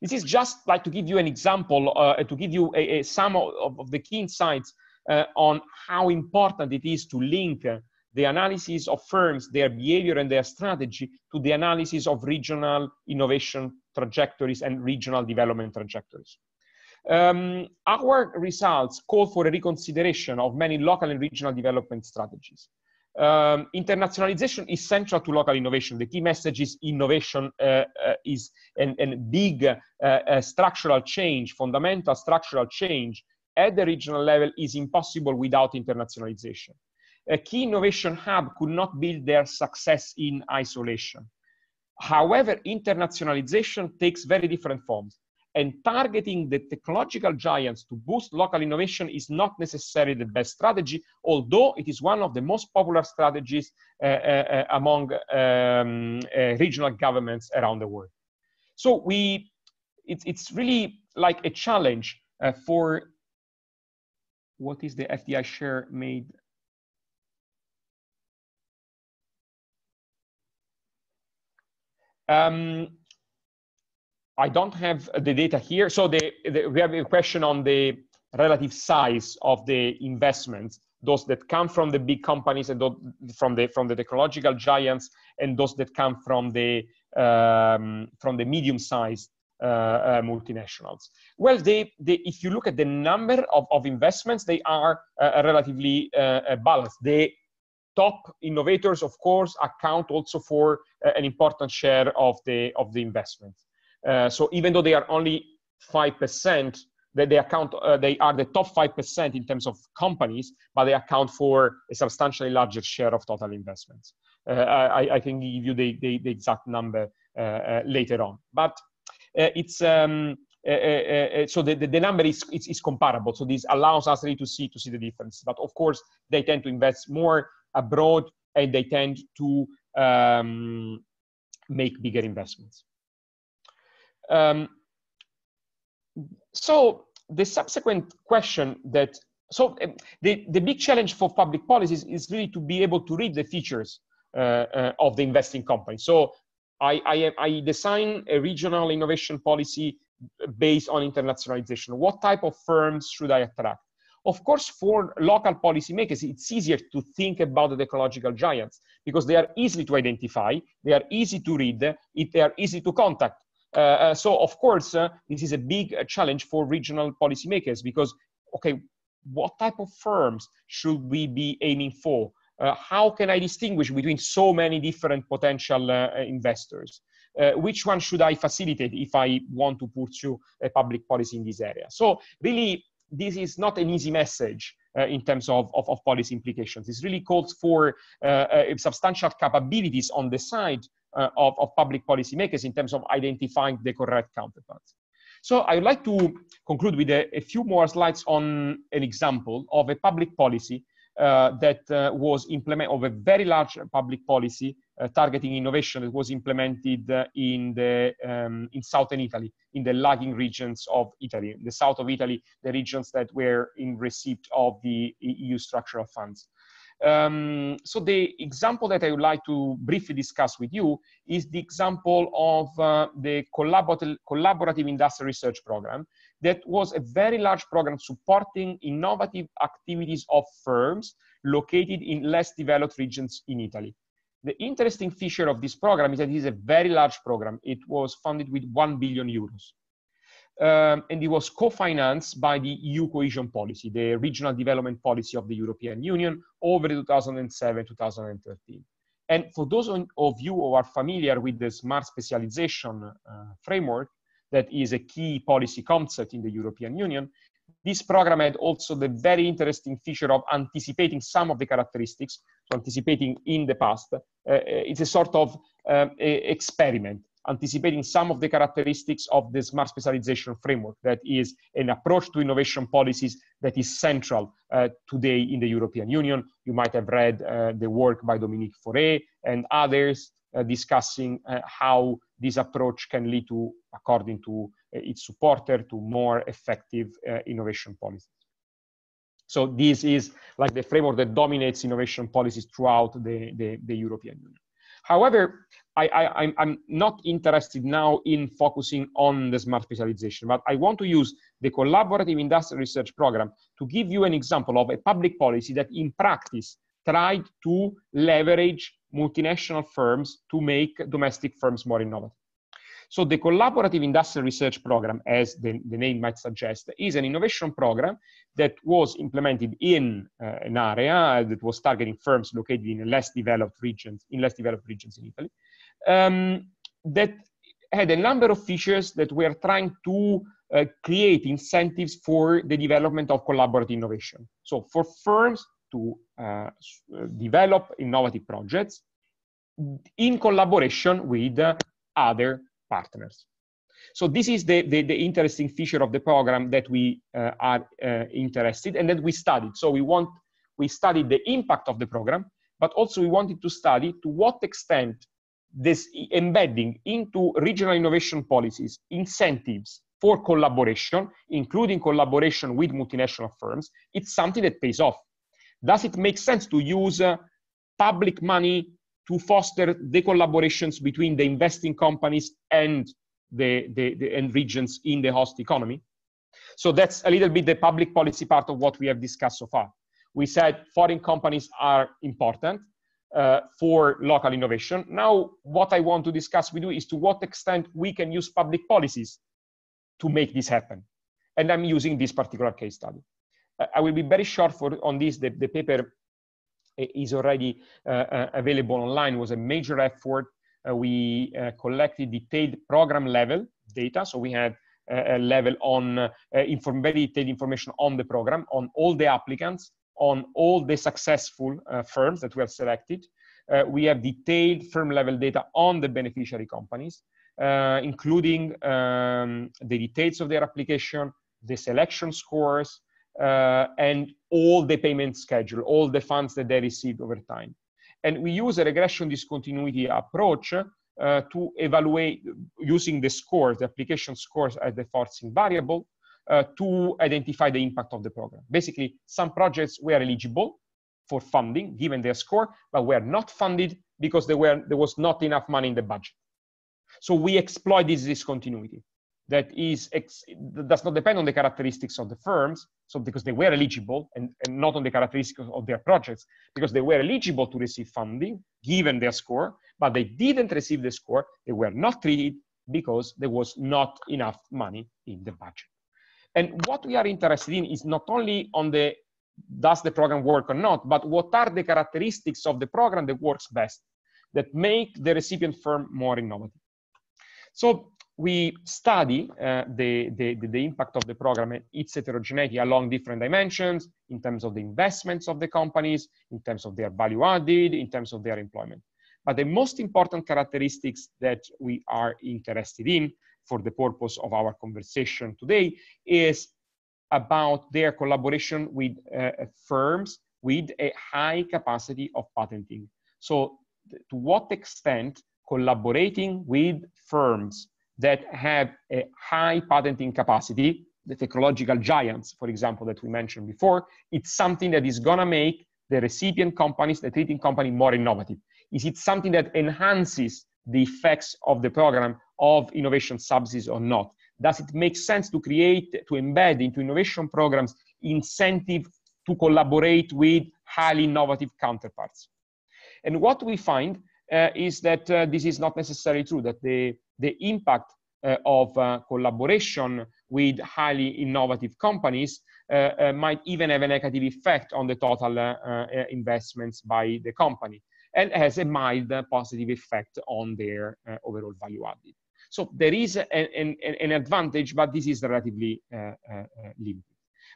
This is just like to give you an example, uh, uh to give you a, a some of, of, the key insights uh, on how important it is to link uh, the analysis of firms, their behavior and their strategy to the analysis of regional innovation trajectories and regional development trajectories. Um, our results call for a reconsideration of many local and regional development strategies. Um, internationalization is central to local innovation. The key message is innovation uh, uh, is a big uh, structural change, fundamental structural change at the regional level is impossible without internationalization a key innovation hub could not build their success in isolation. However, internationalization takes very different forms, and targeting the technological giants to boost local innovation is not necessarily the best strategy, although it is one of the most popular strategies uh, uh, uh among um, uh, regional governments around the world. So we, it, it's really like a challenge uh, for what is the FDI share made Um, I don't have the data here. So the, the, we have a question on the relative size of the investments, those that come from the big companies and those, from the from the technological giants, and those that come from the um, from the medium-sized uh, uh, multinationals. Well, they, they, if you look at the number of, of investments, they are uh, relatively uh, uh, balanced. They top innovators, of course, account also for uh, an important share of the of the investment. Uh, so even though they are only five percent, that they account uh, they are the top five percent in terms of companies, but they account for a substantially larger share of total investments. I, I can give you the, the, the exact number later on, but it's. Um, uh, uh, uh, so the, the, the number is, is, is, comparable. So this allows us really to see to see the difference. But of course, they tend to invest more abroad, and they tend to um, make bigger investments. Um, so the subsequent question that so um, the, the big challenge for public policies is really to be able to read the features uh, uh, of the investing company. So I, I, I design a regional innovation policy based on internationalization. What type of firms should I attract? Of course, for local policymakers, it's easier to think about the ecological giants because they are easy to identify, they are easy to read, they are easy to contact. Uh, uh, so, of course, uh, this is a big uh, challenge for regional policymakers because, okay, what type of firms should we be aiming for? Uh, how can I distinguish between so many different potential uh, investors? Uh, which one should I facilitate if I want to pursue a public policy in this area? So really, this is not an easy message uh, in terms of, of, of, policy implications. This really calls for uh, uh, substantial capabilities on the side uh, of, of public policymakers in terms of identifying the correct counterparts. So I would like to conclude with a, a, few more slides on an example of a public policy uh, that uh, was implemented, of a very large public policy Eh, targeting innovation that was implemented in the um, in southern Italy, in the lagging regions of Italy, the south of Italy, the regions that were in receipt of the EU structural funds. Um, so the example that I would like to briefly discuss with you is the example of uh, the collaborative, collaborative industrial research program that was a very large program supporting innovative activities of firms located in less developed regions in Italy. The interesting feature of this program is that it is a very large program. It was funded with 1 billion euros. Um, and it was co-financed by the EU cohesion policy, the regional development policy of the European Union over 2007-2013. And for those of you who are familiar with the smart specialization uh, framework, that is a key policy concept in the European Union, this program had also the very interesting feature of anticipating some of the characteristics, so anticipating in the past. Uh, uh it's a sort of a um, experiment, anticipating some of the characteristics of the smart specialization framework that is an approach to innovation policies that is central uh, today in the European Union. You might have read uh, the work by Dominique Fauré and others uh, discussing uh, how this approach can lead to, according to uh, its supporter, to more effective innovation policies. So this is like the framework that dominates innovation policies throughout the, the, the European Union. However, I, am not interested now in focusing on the smart specialization, but I want to use the collaborative industrial research program to give you an example of a public policy that in practice tried to leverage multinational firms to make domestic firms more innovative. So the Collaborative Industrial Research Program, as the, the name might suggest, is an innovation program that was implemented in uh, an area that was targeting firms located in less developed regions, in less developed regions in Italy, um, that had a number of features that were trying to uh, create incentives for the development of collaborative innovation. So for firms to uh, uh, develop innovative projects in collaboration with other partners. So this is the, the, the, interesting feature of the program that we uh, are uh, interested and that we studied. So we want we studied the impact of the program, but also we wanted to study to what extent this embedding into regional innovation policies incentives for collaboration, including collaboration with multinational firms, it's something that pays off. Does it make sense to use uh, public money to foster the collaborations between the investing companies and the, the, the and regions in the host economy? So that's a little bit the public policy part of what we have discussed so far. We said foreign companies are important uh, for local innovation. Now, what I want to discuss with you is to what extent we can use public policies to make this happen. And I'm using this particular case study. I will be very short for, on this. The, the paper eh, is already eh, eh, available online. It was a major effort. we collected detailed program level data. So we had a level on inform, very detailed information on the program, on all the applicants, on all the successful firms that were selected. we have detailed firm level data on the beneficiary companies. Uh, including um, the details of their application, the selection scores, uh, and all the payment schedule, all the funds that they received over time. And we use a regression discontinuity approach uh, to evaluate using the scores, the application scores as the forcing variable uh, to identify the impact of the program. Basically, some projects were eligible for funding given their score, but were not funded because were, there was not enough money in the budget. So we exploit this discontinuity that is that does not depend on the characteristics of the firms, so because they were eligible and, and not on the characteristics of their projects, because they were eligible to receive funding given their score, but they didn't receive the score, they were not treated because there was not enough money in the budget. And what we are interested in is not only on the does the program work or not, but what are the characteristics of the program that works best that make the recipient firm more innovative. So we study uh, the, the, the, impact of the program and its heterogeneity along different dimensions in terms of the investments of the companies, in terms of their value added, in terms of their employment. But the most important characteristics that we are interested in for the purpose of our conversation today is about their collaboration with uh, firms with a high capacity of patenting. So to what extent collaborating with firms that have a high patenting capacity, the technological giants, for example, that we mentioned before, it's something that is going to make the recipient companies, the treating company more innovative? Is it something that enhances the effects of the program of innovation subsidies or not? Does it make sense to create, to embed into innovation programs incentive to collaborate with highly innovative counterparts? And what we find uh, is that uh, this is not necessarily true, that the, the impact uh, of collaboration with highly innovative companies might even have a negative effect on the total investments by the company and has a mild positive effect on their overall value added. So there is an, an, an, advantage, but this is relatively uh, uh, limited.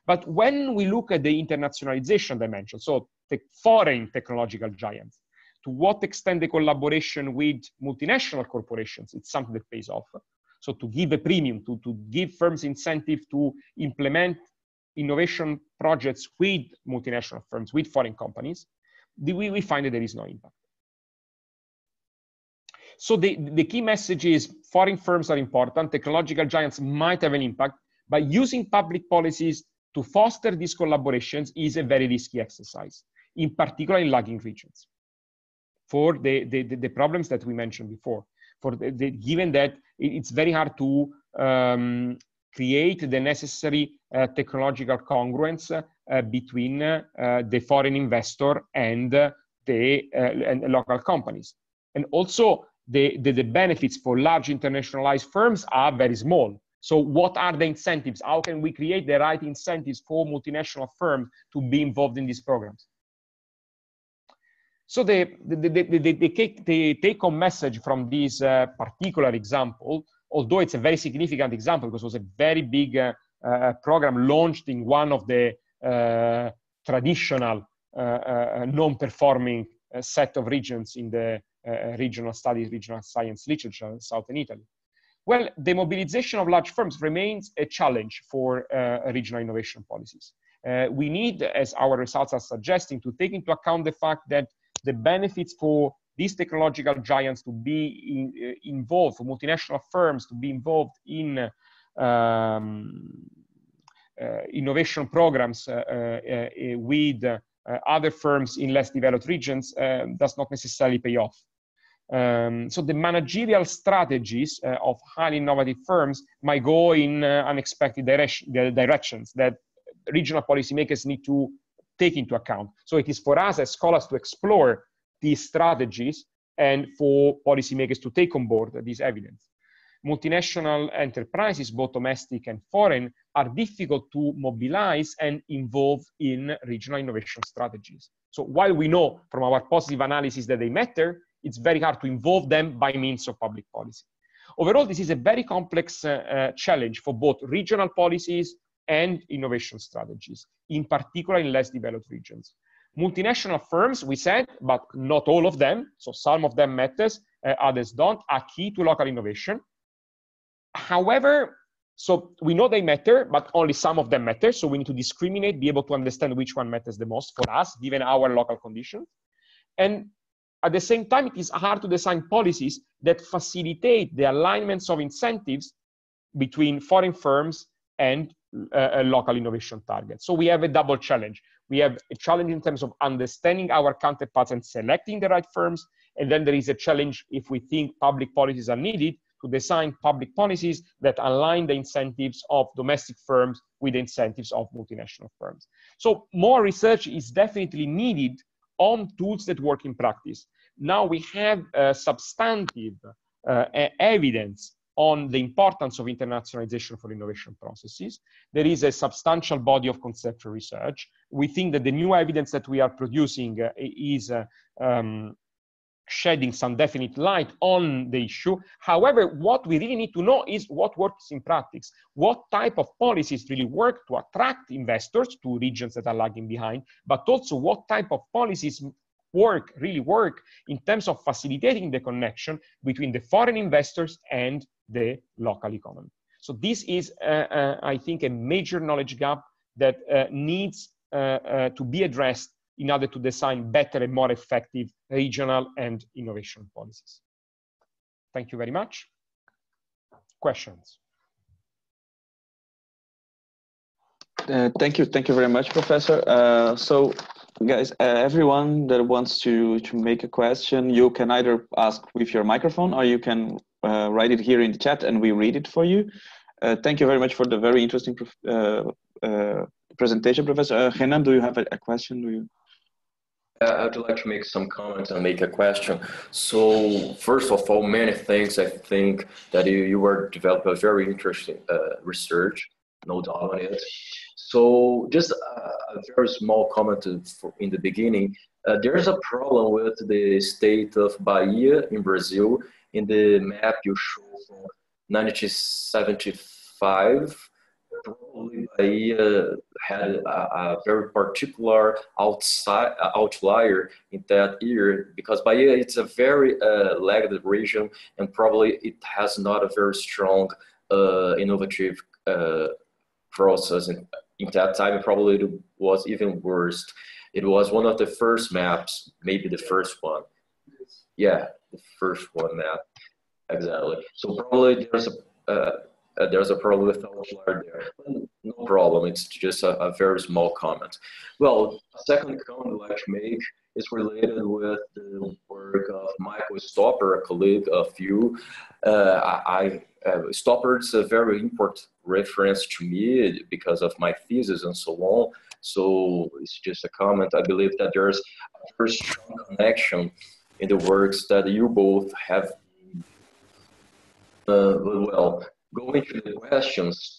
But when we look at the internationalization dimension, so the foreign technological giants, to what extent the collaboration with multinational corporations, it's something that pays off. So to give a premium, to, to give firms incentive to implement innovation projects with multinational firms, with foreign companies, we, we find that there is no impact. So the, the key message is foreign firms are important, technological giants might have an impact, but using public policies to foster these collaborations is a very risky exercise, in particular in lagging regions for the, the, the, problems that we mentioned before. For the, the given that it's very hard to um, create the necessary uh, technological congruence uh, between uh, the foreign investor and the uh, and local companies. And also, the, the, the, benefits for large internationalized firms are very small. So, what are the incentives? How can we create the right incentives for multinational firms to be involved in these programs? So the, the, the, the, the take-home message from this uh, particular example, although it's a very significant example because it was a very big uh, uh, program launched in one of the uh, traditional uh, uh, non-performing set of regions in the regional studies, regional science literature in Southern Italy. Well, the mobilization of large firms remains a challenge for regional innovation policies. we need, as our results are suggesting, to take into account the fact that the benefits for these technological giants to be in, uh, involved, for multinational firms to be involved in um, uh, innovation programs uh, uh, uh with uh, other firms in less developed regions does not necessarily pay off. Um, so the managerial strategies of highly innovative firms might go in unexpected directions that regional policymakers need to take into account. So it is for us as scholars to explore these strategies and for policymakers to take on board this evidence. Multinational enterprises, both domestic and foreign, are difficult to mobilize and involve in regional innovation strategies. So while we know from our positive analysis that they matter, it's very hard to involve them by means of public policy. Overall, this is a very complex uh, uh, challenge for both regional policies, and innovation strategies, in particular in less developed regions. Multinational firms, we said, but not all of them, so some of them matters, uh, others don't, are key to local innovation. However, so we know they matter, but only some of them matter. So we need to discriminate, be able to understand which one matters the most for us, given our local conditions. And at the same time, it is hard to design policies that facilitate the alignments of incentives between foreign firms and uh, local innovation targets. So we have a double challenge. We have a challenge in terms of understanding our counterparts and selecting the right firms. And then there is a challenge if we think public policies are needed to design public policies that align the incentives of domestic firms with the incentives of multinational firms. So more research is definitely needed on tools that work in practice. Now we have uh, substantive uh, evidence on the importance of internationalization for innovation processes. There is a substantial body of conceptual research. We think that the new evidence that we are producing uh, is uh, um, shedding some definite light on the issue. However, what we really need to know is what works in practice, what type of policies really work to attract investors to regions that are lagging behind, but also what type of policies work, really work, in terms of facilitating the connection between the foreign investors and the local economy. So this is, uh, uh, I think, a major knowledge gap that uh, needs uh, uh, to be addressed in order to design better and more effective regional and innovation policies. Thank you very much. Questions? Uh, thank you. Thank you very much, Professor. so guys uh, everyone that wants to to make a question you can either ask with your microphone or you can uh, write it here in the chat and we read it for you uh, thank you very much for the very interesting uh, uh, presentation professor uh, Henan, do you have a, a question do you I would like to make some comments and make a question. So, first of all, many things I think that you, you were developing a very interesting research, no doubt on it. So just a very small comment in the beginning. Uh, there's a problem with the state of Bahia in Brazil. In the map you show from 1975, probably Bahia had a, a very particular outside, uh, outlier in that year because Bahia it's a very uh, lagged region and probably it has not a very strong uh, innovative uh, process in that time probably it was even worse. It was one of the first maps, maybe the first one. Yeah, the first one map, exactly. So probably there's a uh, uh, there's a problem with outlier there. No problem. It's just a, a very small comment. Well, second comment I'd like to make is related with the work of Michael Stopper, a colleague of you. Uh, I, I uh, Stopper is a very important reference to me because of my thesis and so on. So it's just a comment. I believe that there's a very strong connection in the works that you both have. Uh, well, going to the questions,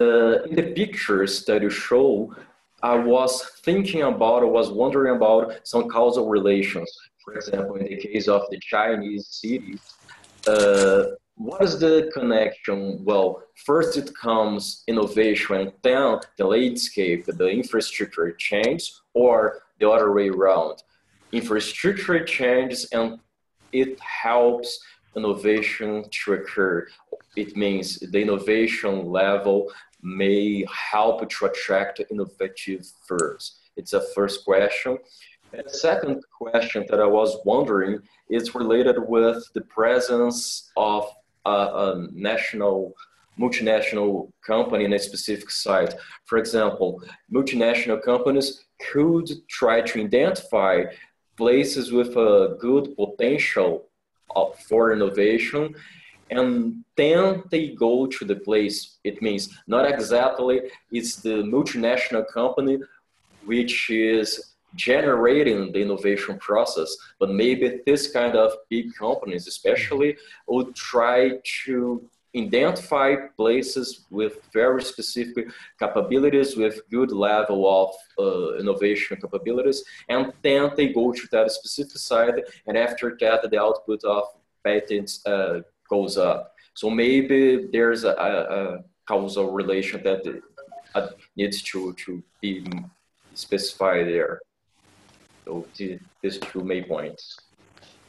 uh, in the pictures that you show, I was thinking about, I was wondering about some causal relations. For example, in the case of the Chinese cities, uh, what is the connection? Well, first it comes innovation, and then the landscape, the infrastructure changes, or the other way around. Infrastructure changes and it helps innovation to occur. It means the innovation level may help to attract innovative firms. It's a first question. And the second question that I was wondering is related with the presence of a, a national multinational company in a specific site. For example, multinational companies could try to identify places with a good potential for innovation and then they go to the place it means not exactly it's the multinational company which is generating the innovation process. But maybe this kind of big companies, especially, would try to identify places with very specific capabilities with good level of uh, innovation capabilities and then they go to that specific side and after that the output of patents uh, goes up so maybe there's a, a causal relation that uh, needs to, to be specified there over to two main points.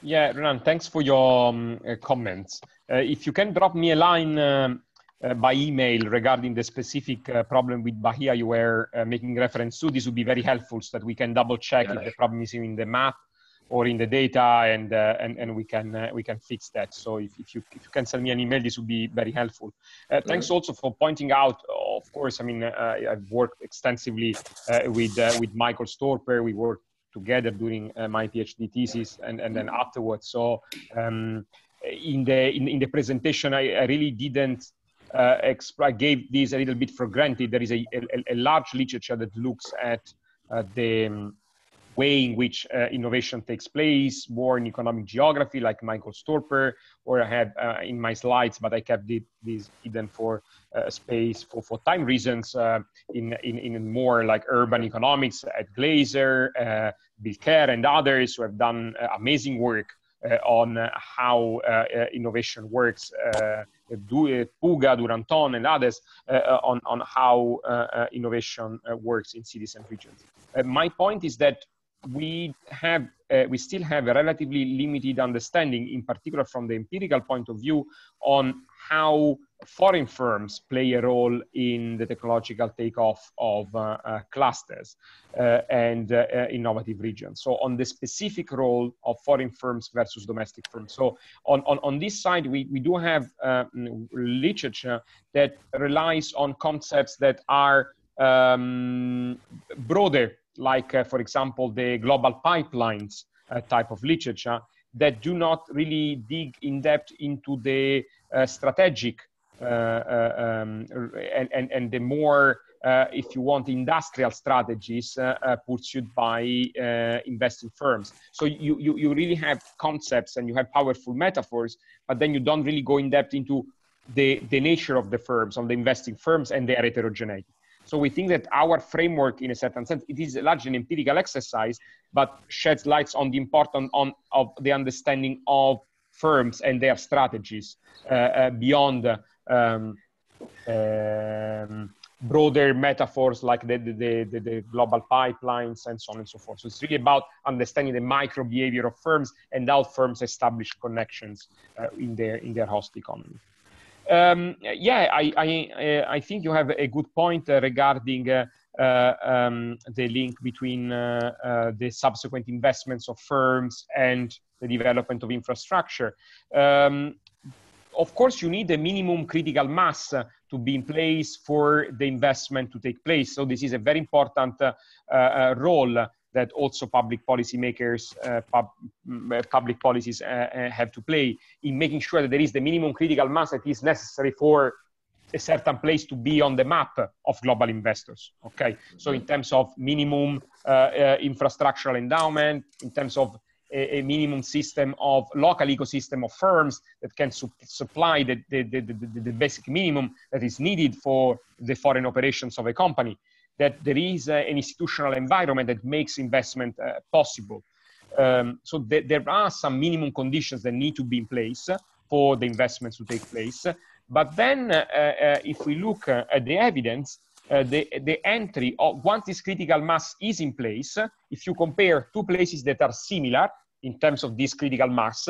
Yeah, Renan, thanks for your um, uh, comments. Uh, if you can drop me a line um, uh, by email regarding the specific uh, problem with Bahia you were uh, making reference to, this would be very helpful so that we can double check yeah. if the problem is in the map or in the data and uh, and, and we can uh, we can fix that so if, if you if you can send me an email this would be very helpful uh, thanks mm. also for pointing out of course i mean i've worked extensively with with michael storper we worked together during uh, my PhD thesis and, and then mm-hmm. afterwards. So um, in the in, in the presentation, I, I really didn't uh, I gave this a little bit for granted. There is a, a, a large literature that looks at uh, the um, way in which uh, innovation takes place, more in economic geography, like Michael Storper, or I had uh, in my slides, but I kept it, this hidden for uh, space for, for time reasons, uh, in, in, in more like urban economics at Glaser, uh, Bill Kerr and others who have done uh, amazing work uh, on uh, how innovation works, du- Puga, Duranton, and others on, on how innovation works in cities and regions. my point is that we have uh, we still have a relatively limited understanding in particular from the empirical point of view on how foreign firms play a role in the technological takeoff of uh, uh, clusters uh, and uh, uh, innovative regions. So on the specific role of foreign firms versus domestic firms. So on, on, on this side, we, we do have um, literature that relies on concepts that are um, broader, like uh, for example, the global pipelines type of literature that do not really dig in depth into the uh, strategic uh, uh, um, and, and, and the more uh, if you want, industrial strategies uh, uh, pursued by investing firms. So you, you, you, really have concepts and you have powerful metaphors, but then you don't really go in depth into the, the nature of the firms, of the investing firms and their heterogeneity. So we think that our framework, in a certain sense, it is largely an empirical exercise, but sheds lights on the importance on, of the understanding of firms and their strategies uh, uh, beyond um, um, broader metaphors like the, the, the, the, global pipelines and so on and so forth. So it's really about understanding the micro behavior of firms and how firms establish connections uh, in, their, in their host economy. Um, yeah, I, I, uh, I think you have a good point uh, regarding uh, uh, um, the link between uh, uh, the subsequent investments of firms and the development of infrastructure. Um, of course, you need a minimum critical mass to be in place for the investment to take place. So this is a very important role that also public policymakers, uh, pub, mm, uh, public policies uh, uh, have to play in making sure that there is the minimum critical mass that is necessary for a certain place to be on the map of global investors. Okay, so in terms of minimum uh, infrastructural endowment, in terms of a, a, minimum system of local ecosystem of firms that can su- supply the the, the, the, the basic minimum that is needed for the foreign operations of a company that there is an institutional environment that makes investment uh, possible. Um, so th- there are some minimum conditions that need to be in place for the investments to take place. But then, uh, uh, if we look at the evidence, uh, the, the entry of once this critical mass is in place, if you compare two places that are similar in terms of this critical mass,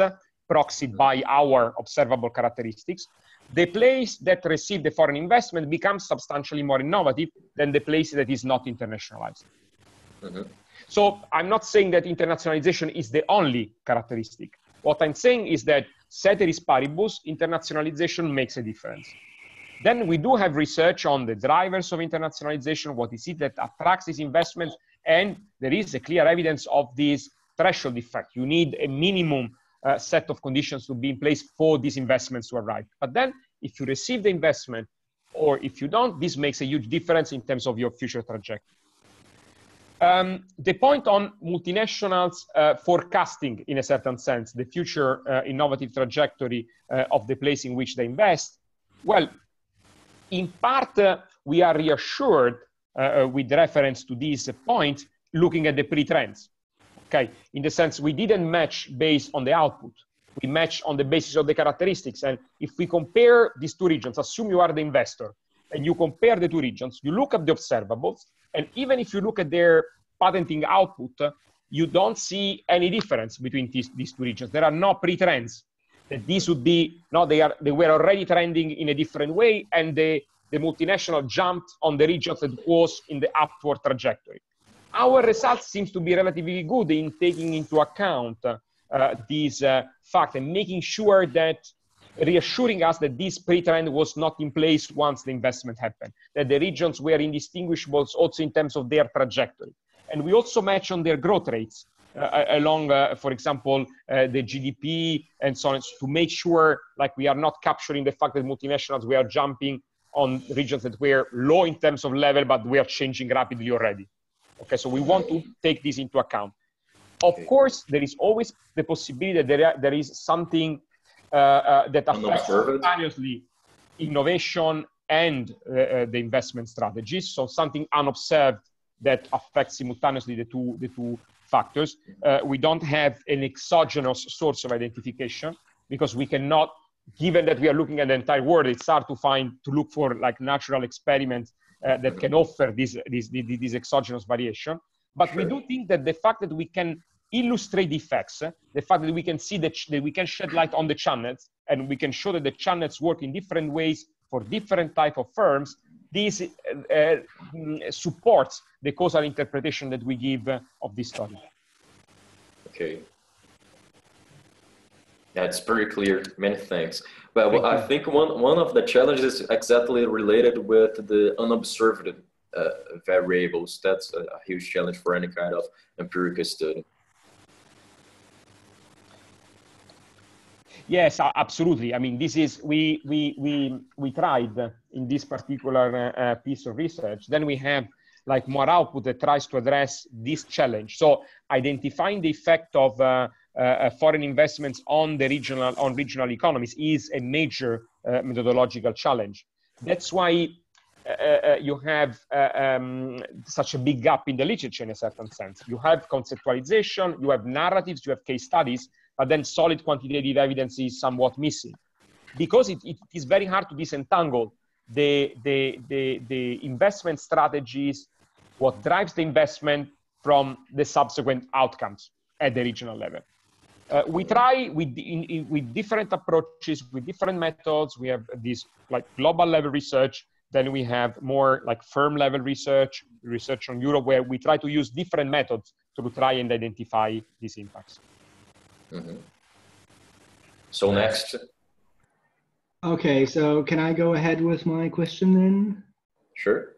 proxied by our observable characteristics, the place that received the foreign investment becomes substantially more innovative than the place that is not internationalized. Mm-hmm. So I'm not saying that internationalization is the only characteristic. What I'm saying is that ceteris paribus, internationalization makes a difference. Then we do have research on the drivers of internationalization, what is it that attracts these investments, and there is a clear evidence of this threshold effect. You need a minimum uh, set of conditions to be in place for these investments to arrive. But then if you receive the investment or if you don't, this makes a huge difference in terms of your future trajectory. Um, the point on multinationals uh, forecasting, in a certain sense, the future uh, innovative trajectory uh, of the place in which they invest, well, in part, uh, we are reassured uh, with reference to this point, looking at the pre-trends okay in the sense we didn't match based on the output we match on the basis of the characteristics and if we compare these two regions assume you are the investor and you compare the two regions you look at the observables and even if you look at their patenting output you don't see any difference between these, these two regions there are no pre-trends that these would be no they are they were already trending in a different way and the the multinational jumped on the regions that was in the upward trajectory our results seems to be relatively good in taking into account uh, this uh, fact and making sure that reassuring us that this pre-trend was not in place once the investment happened, that the regions were indistinguishable also in terms of their trajectory. And we also match on their growth rates uh, along, uh, for example, uh, the GDP and so on, to make sure like we are not capturing the fact that multinationals we are jumping on regions that were low in terms of level, but we are changing rapidly already. Okay, so we want to take this into account. Of course, there is always the possibility that there, there is something uh, uh, that affects seriously innovation and uh, uh, the investment strategies. So something unobserved that affects simultaneously the two, the two factors. Uh, we don't have an exogenous source of identification because we cannot, given that we are looking at the entire world, it's hard to find, to look for like natural experiments uh, that can offer this, this, this exogenous variation. But sure. we do think that the fact that we can illustrate the effects, the fact that we can see that, that we can shed light on the channels and we can show that the channels work in different ways for different type of firms, this uh, uh supports the causal interpretation that we give uh, of this study. Okay, that's pretty clear. Many thanks. Well, Thank I think one, one of the challenges exactly related with the unobserved uh, variables. That's a, a, huge challenge for any kind of empirical study. Yes, absolutely. I mean, this is we we we we tried in this particular uh, uh, piece of research. Then we have like more output that tries to address this challenge. So identifying the effect of uh, uh, uh, foreign investments on the regional on regional economies is a major uh, methodological challenge. That's why uh, you have uh, um, such a big gap in the literature in a certain sense. You have conceptualization, you have narratives, you have case studies, but then solid quantitative evidence is somewhat missing. Because it, it is very hard to disentangle the, the, the, the investment strategies, what drives the investment from the subsequent outcomes at the regional level uh, we try with, in, in, with different approaches, with different methods. We have this like global level research. Then we have more like firm level research, research on Europe, where we try to use different methods to try and identify these impacts. Mm-hmm. So next. Okay, so can I go ahead with my question then? Sure.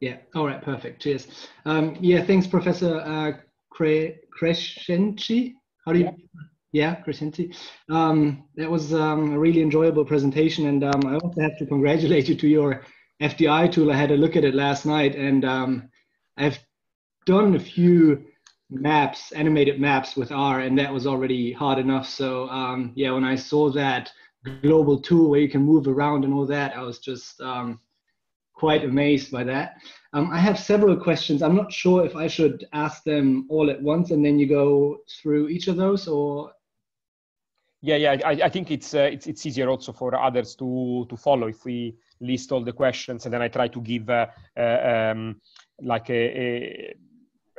Yeah, all right, perfect, cheers. Um, yeah, thanks, Professor uh, how do you? Yeah, yeah Crescenti. Um, that was um, a really enjoyable presentation, and um, I also have to congratulate you to your FDI tool. I had a look at it last night, and um, I've done a few maps, animated maps with R, and that was already hard enough. So um, yeah, when I saw that global tool where you can move around and all that, I was just um, quite amazed by that. Um, I have several questions. I'm not sure if I should ask them all at once and then you go through each of those or. Yeah, yeah. I, I think it's, uh, it's, it's easier also for others to to follow if we list all the questions and then I try to give uh, uh, um, like a,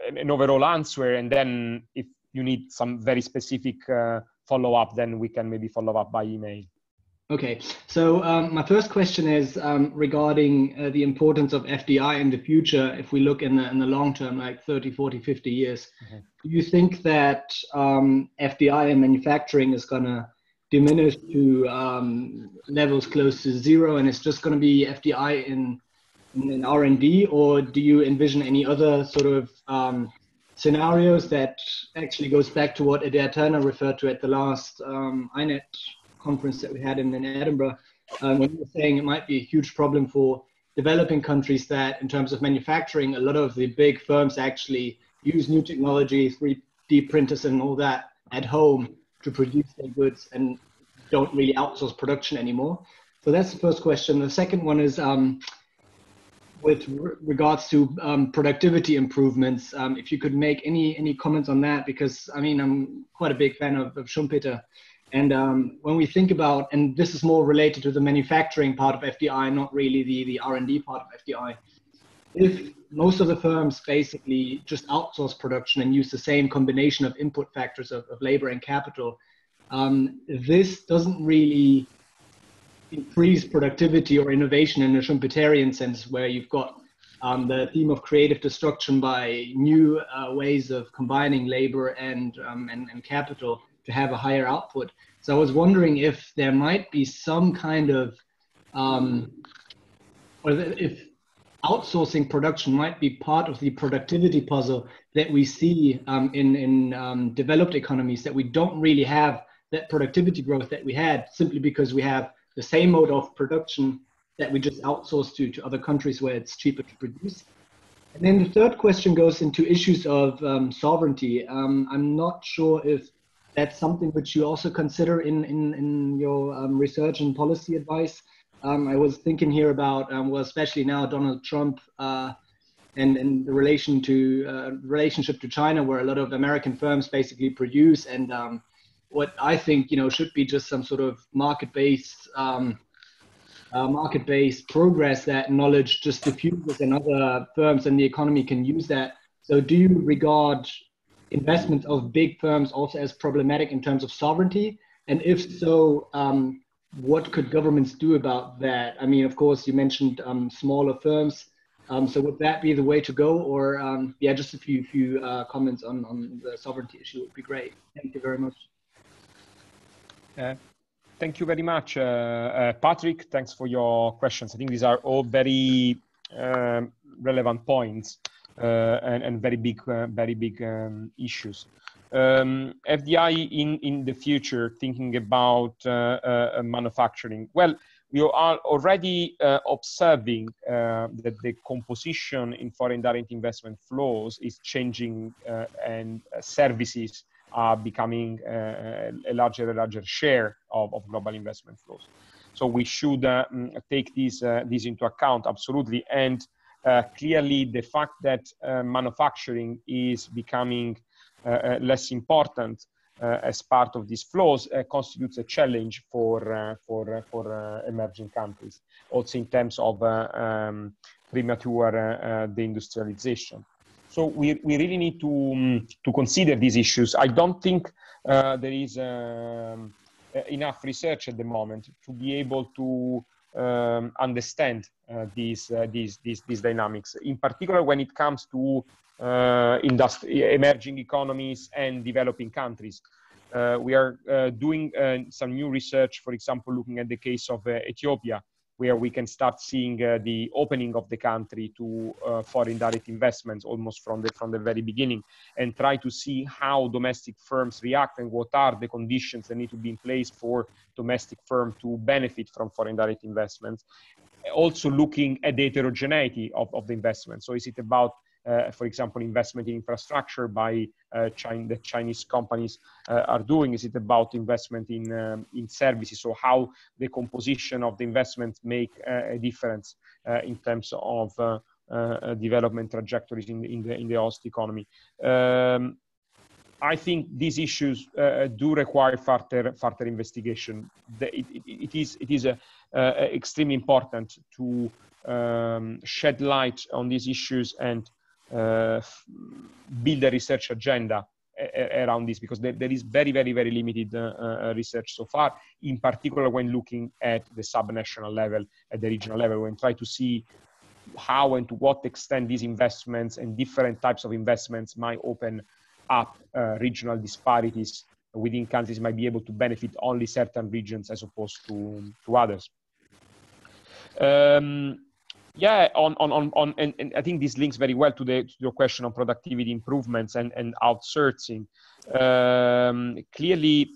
a, an overall answer and then if you need some very specific uh, follow up, then we can maybe follow up by email. Okay, so um, my first question is um, regarding uh, the importance of FDI in the future. If we look in the, in the long term, like 30, 40, 50 years, mm-hmm. do you think that um, FDI in manufacturing is going to diminish to um, levels close to zero and it's just going to be FDI in, in, in, R&D or do you envision any other sort of um, scenarios that actually goes back to what Adair Turner referred to at the last um, INET conference that we had in, in Edinburgh, um, when you were saying it might be a huge problem for developing countries that, in terms of manufacturing, a lot of the big firms actually use new technology, 3D printers, and all that at home to produce their goods and don't really outsource production anymore. So that's the first question. The second one is um, with re- regards to um, productivity improvements. Um, if you could make any any comments on that, because I mean I'm quite a big fan of, of Schumpeter, and um, when we think about, and this is more related to the manufacturing part of FDI, not really the, the R&D part of FDI. If most of the firms basically just outsource production and use the same combination of input factors of, of labor and capital, um, this doesn't really increase productivity or innovation in a Schumpeterian sense, where you've got um, the theme of creative destruction by new uh, ways of combining labor and, um, and, and, capital to have a higher output. So I was wondering if there might be some kind of, um, or if outsourcing production might be part of the productivity puzzle that we see um, in, in um, developed economies that we don't really have that productivity growth that we had simply because we have the same mode of production that we just outsource to to other countries where it's cheaper to produce. And then the third question goes into issues of um, sovereignty. Um, I'm not sure if that's something which you also consider in in, in your um, research and policy advice. Um, I was thinking here about um, well, especially now Donald Trump uh, and and the relation to uh, relationship to China, where a lot of American firms basically produce and um, what I think you know should be just some sort of market-based um, uh, market-based progress that knowledge just diffuses and other firms and the economy can use that. So do you regard investments of big firms also as problematic in terms of sovereignty? And if so, um, what could governments do about that? I mean, of course, you mentioned um, smaller firms. Um, so would that be the way to go? Or um, yeah, just a few few uh, comments on, on the sovereignty issue would be great. Thank you very much. Uh, thank you very much, uh, uh, Patrick. Thanks for your questions. I think these are all very um, relevant points. Uh, and, and very big, uh, very big um, issues. Um, FDI in, in the future, thinking about uh, manufacturing. Well, we are already uh, observing uh, that the composition in foreign direct investment flows is changing uh, and services are becoming a larger and larger share of, of, global investment flows. So we should mm, take this, this into account, absolutely. And uh, clearly, the fact that uh, manufacturing is becoming uh, less important as part of these flows constitutes a challenge for for for emerging countries, also in terms of um, premature deindustrialization. So we, we really need to, um, to consider these issues. I don't think uh, there is um, enough research at the moment to be able to um, understand uh, these, uh, these, these, these dynamics, in particular when it comes to uh, emerging economies and developing countries. we are doing some new research, for example, looking at the case of Ethiopia, where we can start seeing uh, the opening of the country to uh, foreign direct investments almost from the from the very beginning and try to see how domestic firms react and what are the conditions that need to be in place for domestic firm to benefit from foreign direct investments also looking at the heterogeneity of, of the investment so is it about uh, for example, investment in infrastructure by uh, China, the Chinese companies uh, are doing? Is it about investment in, um, in services or how the composition of the investment make a difference in terms of development trajectories in, in, the, in the host economy? Um, I think these issues uh, do require further further investigation. The, it, it, it is it is a, uh, extremely important to um, shed light on these issues and uh, build a research agenda around this because there is very very very limited uh, uh, research so far in particular when looking at the subnational level at the regional level when try to see how and to what extent these investments and different types of investments might open up uh, regional disparities within countries might be able to benefit only certain regions as opposed to to others um, yeah, on on on, on and, and, I think this links very well to the to your question on productivity improvements and and outsourcing. Um, clearly,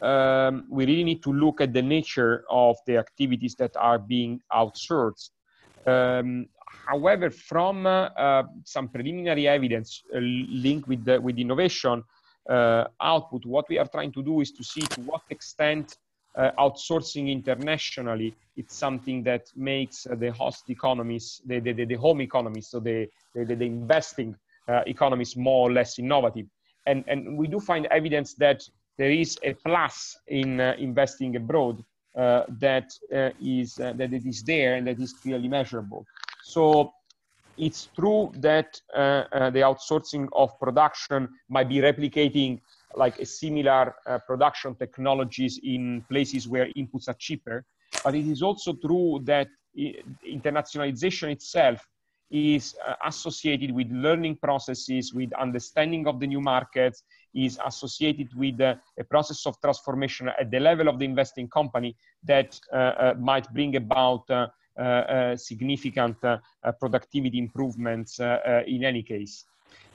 um, we really need to look at the nature of the activities that are being outsourced. Um, however, from uh, uh, some preliminary evidence uh, linked with the, with innovation uh, output, what we are trying to do is to see to what extent uh, outsourcing internationally it's something that makes uh, the host economies the, the, the, the, home economies so the, the, the investing uh, economies more or less innovative and, and we do find evidence that there is a plus in uh, investing abroad uh, that uh, is that it is there and that is clearly measurable so it's true that the outsourcing of production might be replicating like a similar uh, production technologies in places where inputs are cheaper. But it is also true that internationalization itself is uh, associated with learning processes, with understanding of the new markets, is associated with uh, a process of transformation at the level of the investing company that uh, uh, might bring about uh, significant productivity improvements in any case.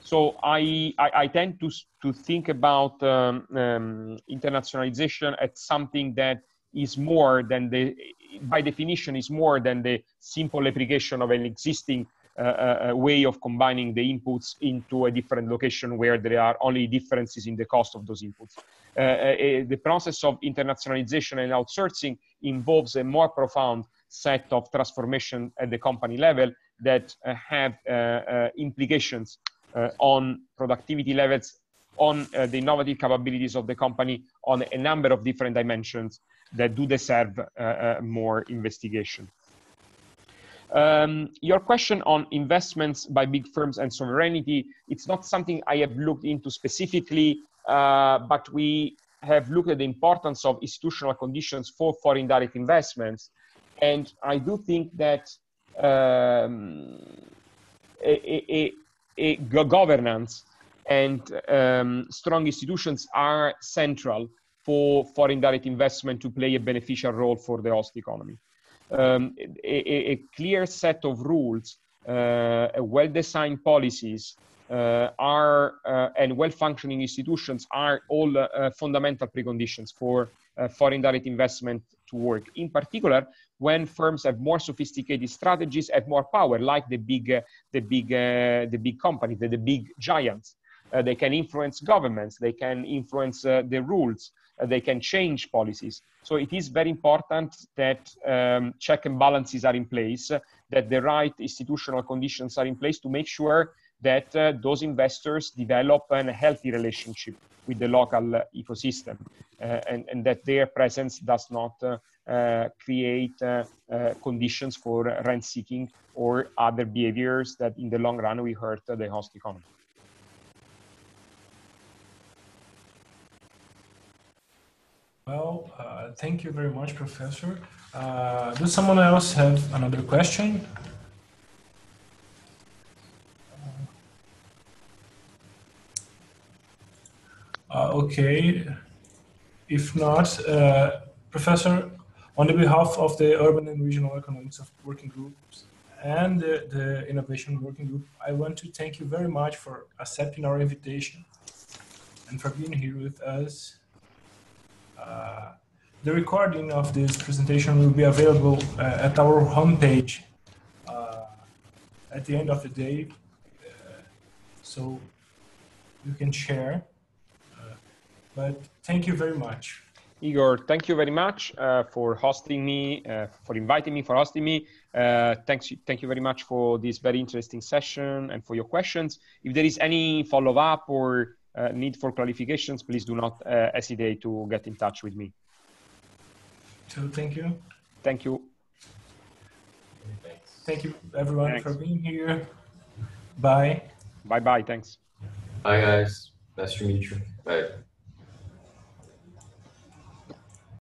So I, I, I tend to, to think about um, um, internationalization as something that is more than the, by definition, is more than the simple application of an existing uh, uh, uh way of combining the inputs into a different location where there are only differences in the cost of those inputs. Uh, uh, the process of internationalization and outsourcing involves a more profound set of transformation at the company level that uh, have uh, implications uh, on productivity levels, on uh, the innovative capabilities of the company, on a number of different dimensions that do deserve uh, more investigation. Um, your question on investments by big firms and sovereignty, it's not something I have looked into specifically, uh, but we have looked at the importance of institutional conditions for foreign direct investments. And I do think that um, a, a, a go- governance and um, strong institutions are central for foreign direct investment to play a beneficial role for the host economy. Um, a, a, clear set of rules, uh, well-designed policies, uh, are uh, and well-functioning institutions are all uh, fundamental preconditions for uh, foreign direct investment to work. In particular, when firms have more sophisticated strategies have more power like the big uh, the big uh, the big companies the, the big giants uh, they can influence governments they can influence uh, the rules uh, they can change policies so it is very important that um, check and balances are in place that the right institutional conditions are in place to make sure that uh, those investors develop a healthy relationship with the local uh, ecosystem uh, and, and, that their presence does not uh, uh, create uh, uh, conditions for rent seeking or other behaviors that in the long run we hurt the host economy. Well, uh, thank you very much, Professor. Uh, does someone else have another question? Uh, okay. If not, Professor, on the behalf of the Urban and Regional Economics Working Groups and the, the, Innovation Working Group, I want to thank you very much for accepting our invitation and for being here with us. Uh, the recording of this presentation will be available uh, at our homepage uh, at the end of the day, uh, so you can share. Uh, but thank you very much. Igor, thank you very much uh, for hosting me, uh, for inviting me, for hosting me. Uh, thanks, thank you very much for this very interesting session and for your questions. If there is any follow-up or uh, need for clarifications, please do not uh, hesitate to get in touch with me. So thank you. Thank you. Thanks. Thank you everyone thanks. for being here. Bye. Bye-bye, thanks. Bye guys, nice to meet you. Bye.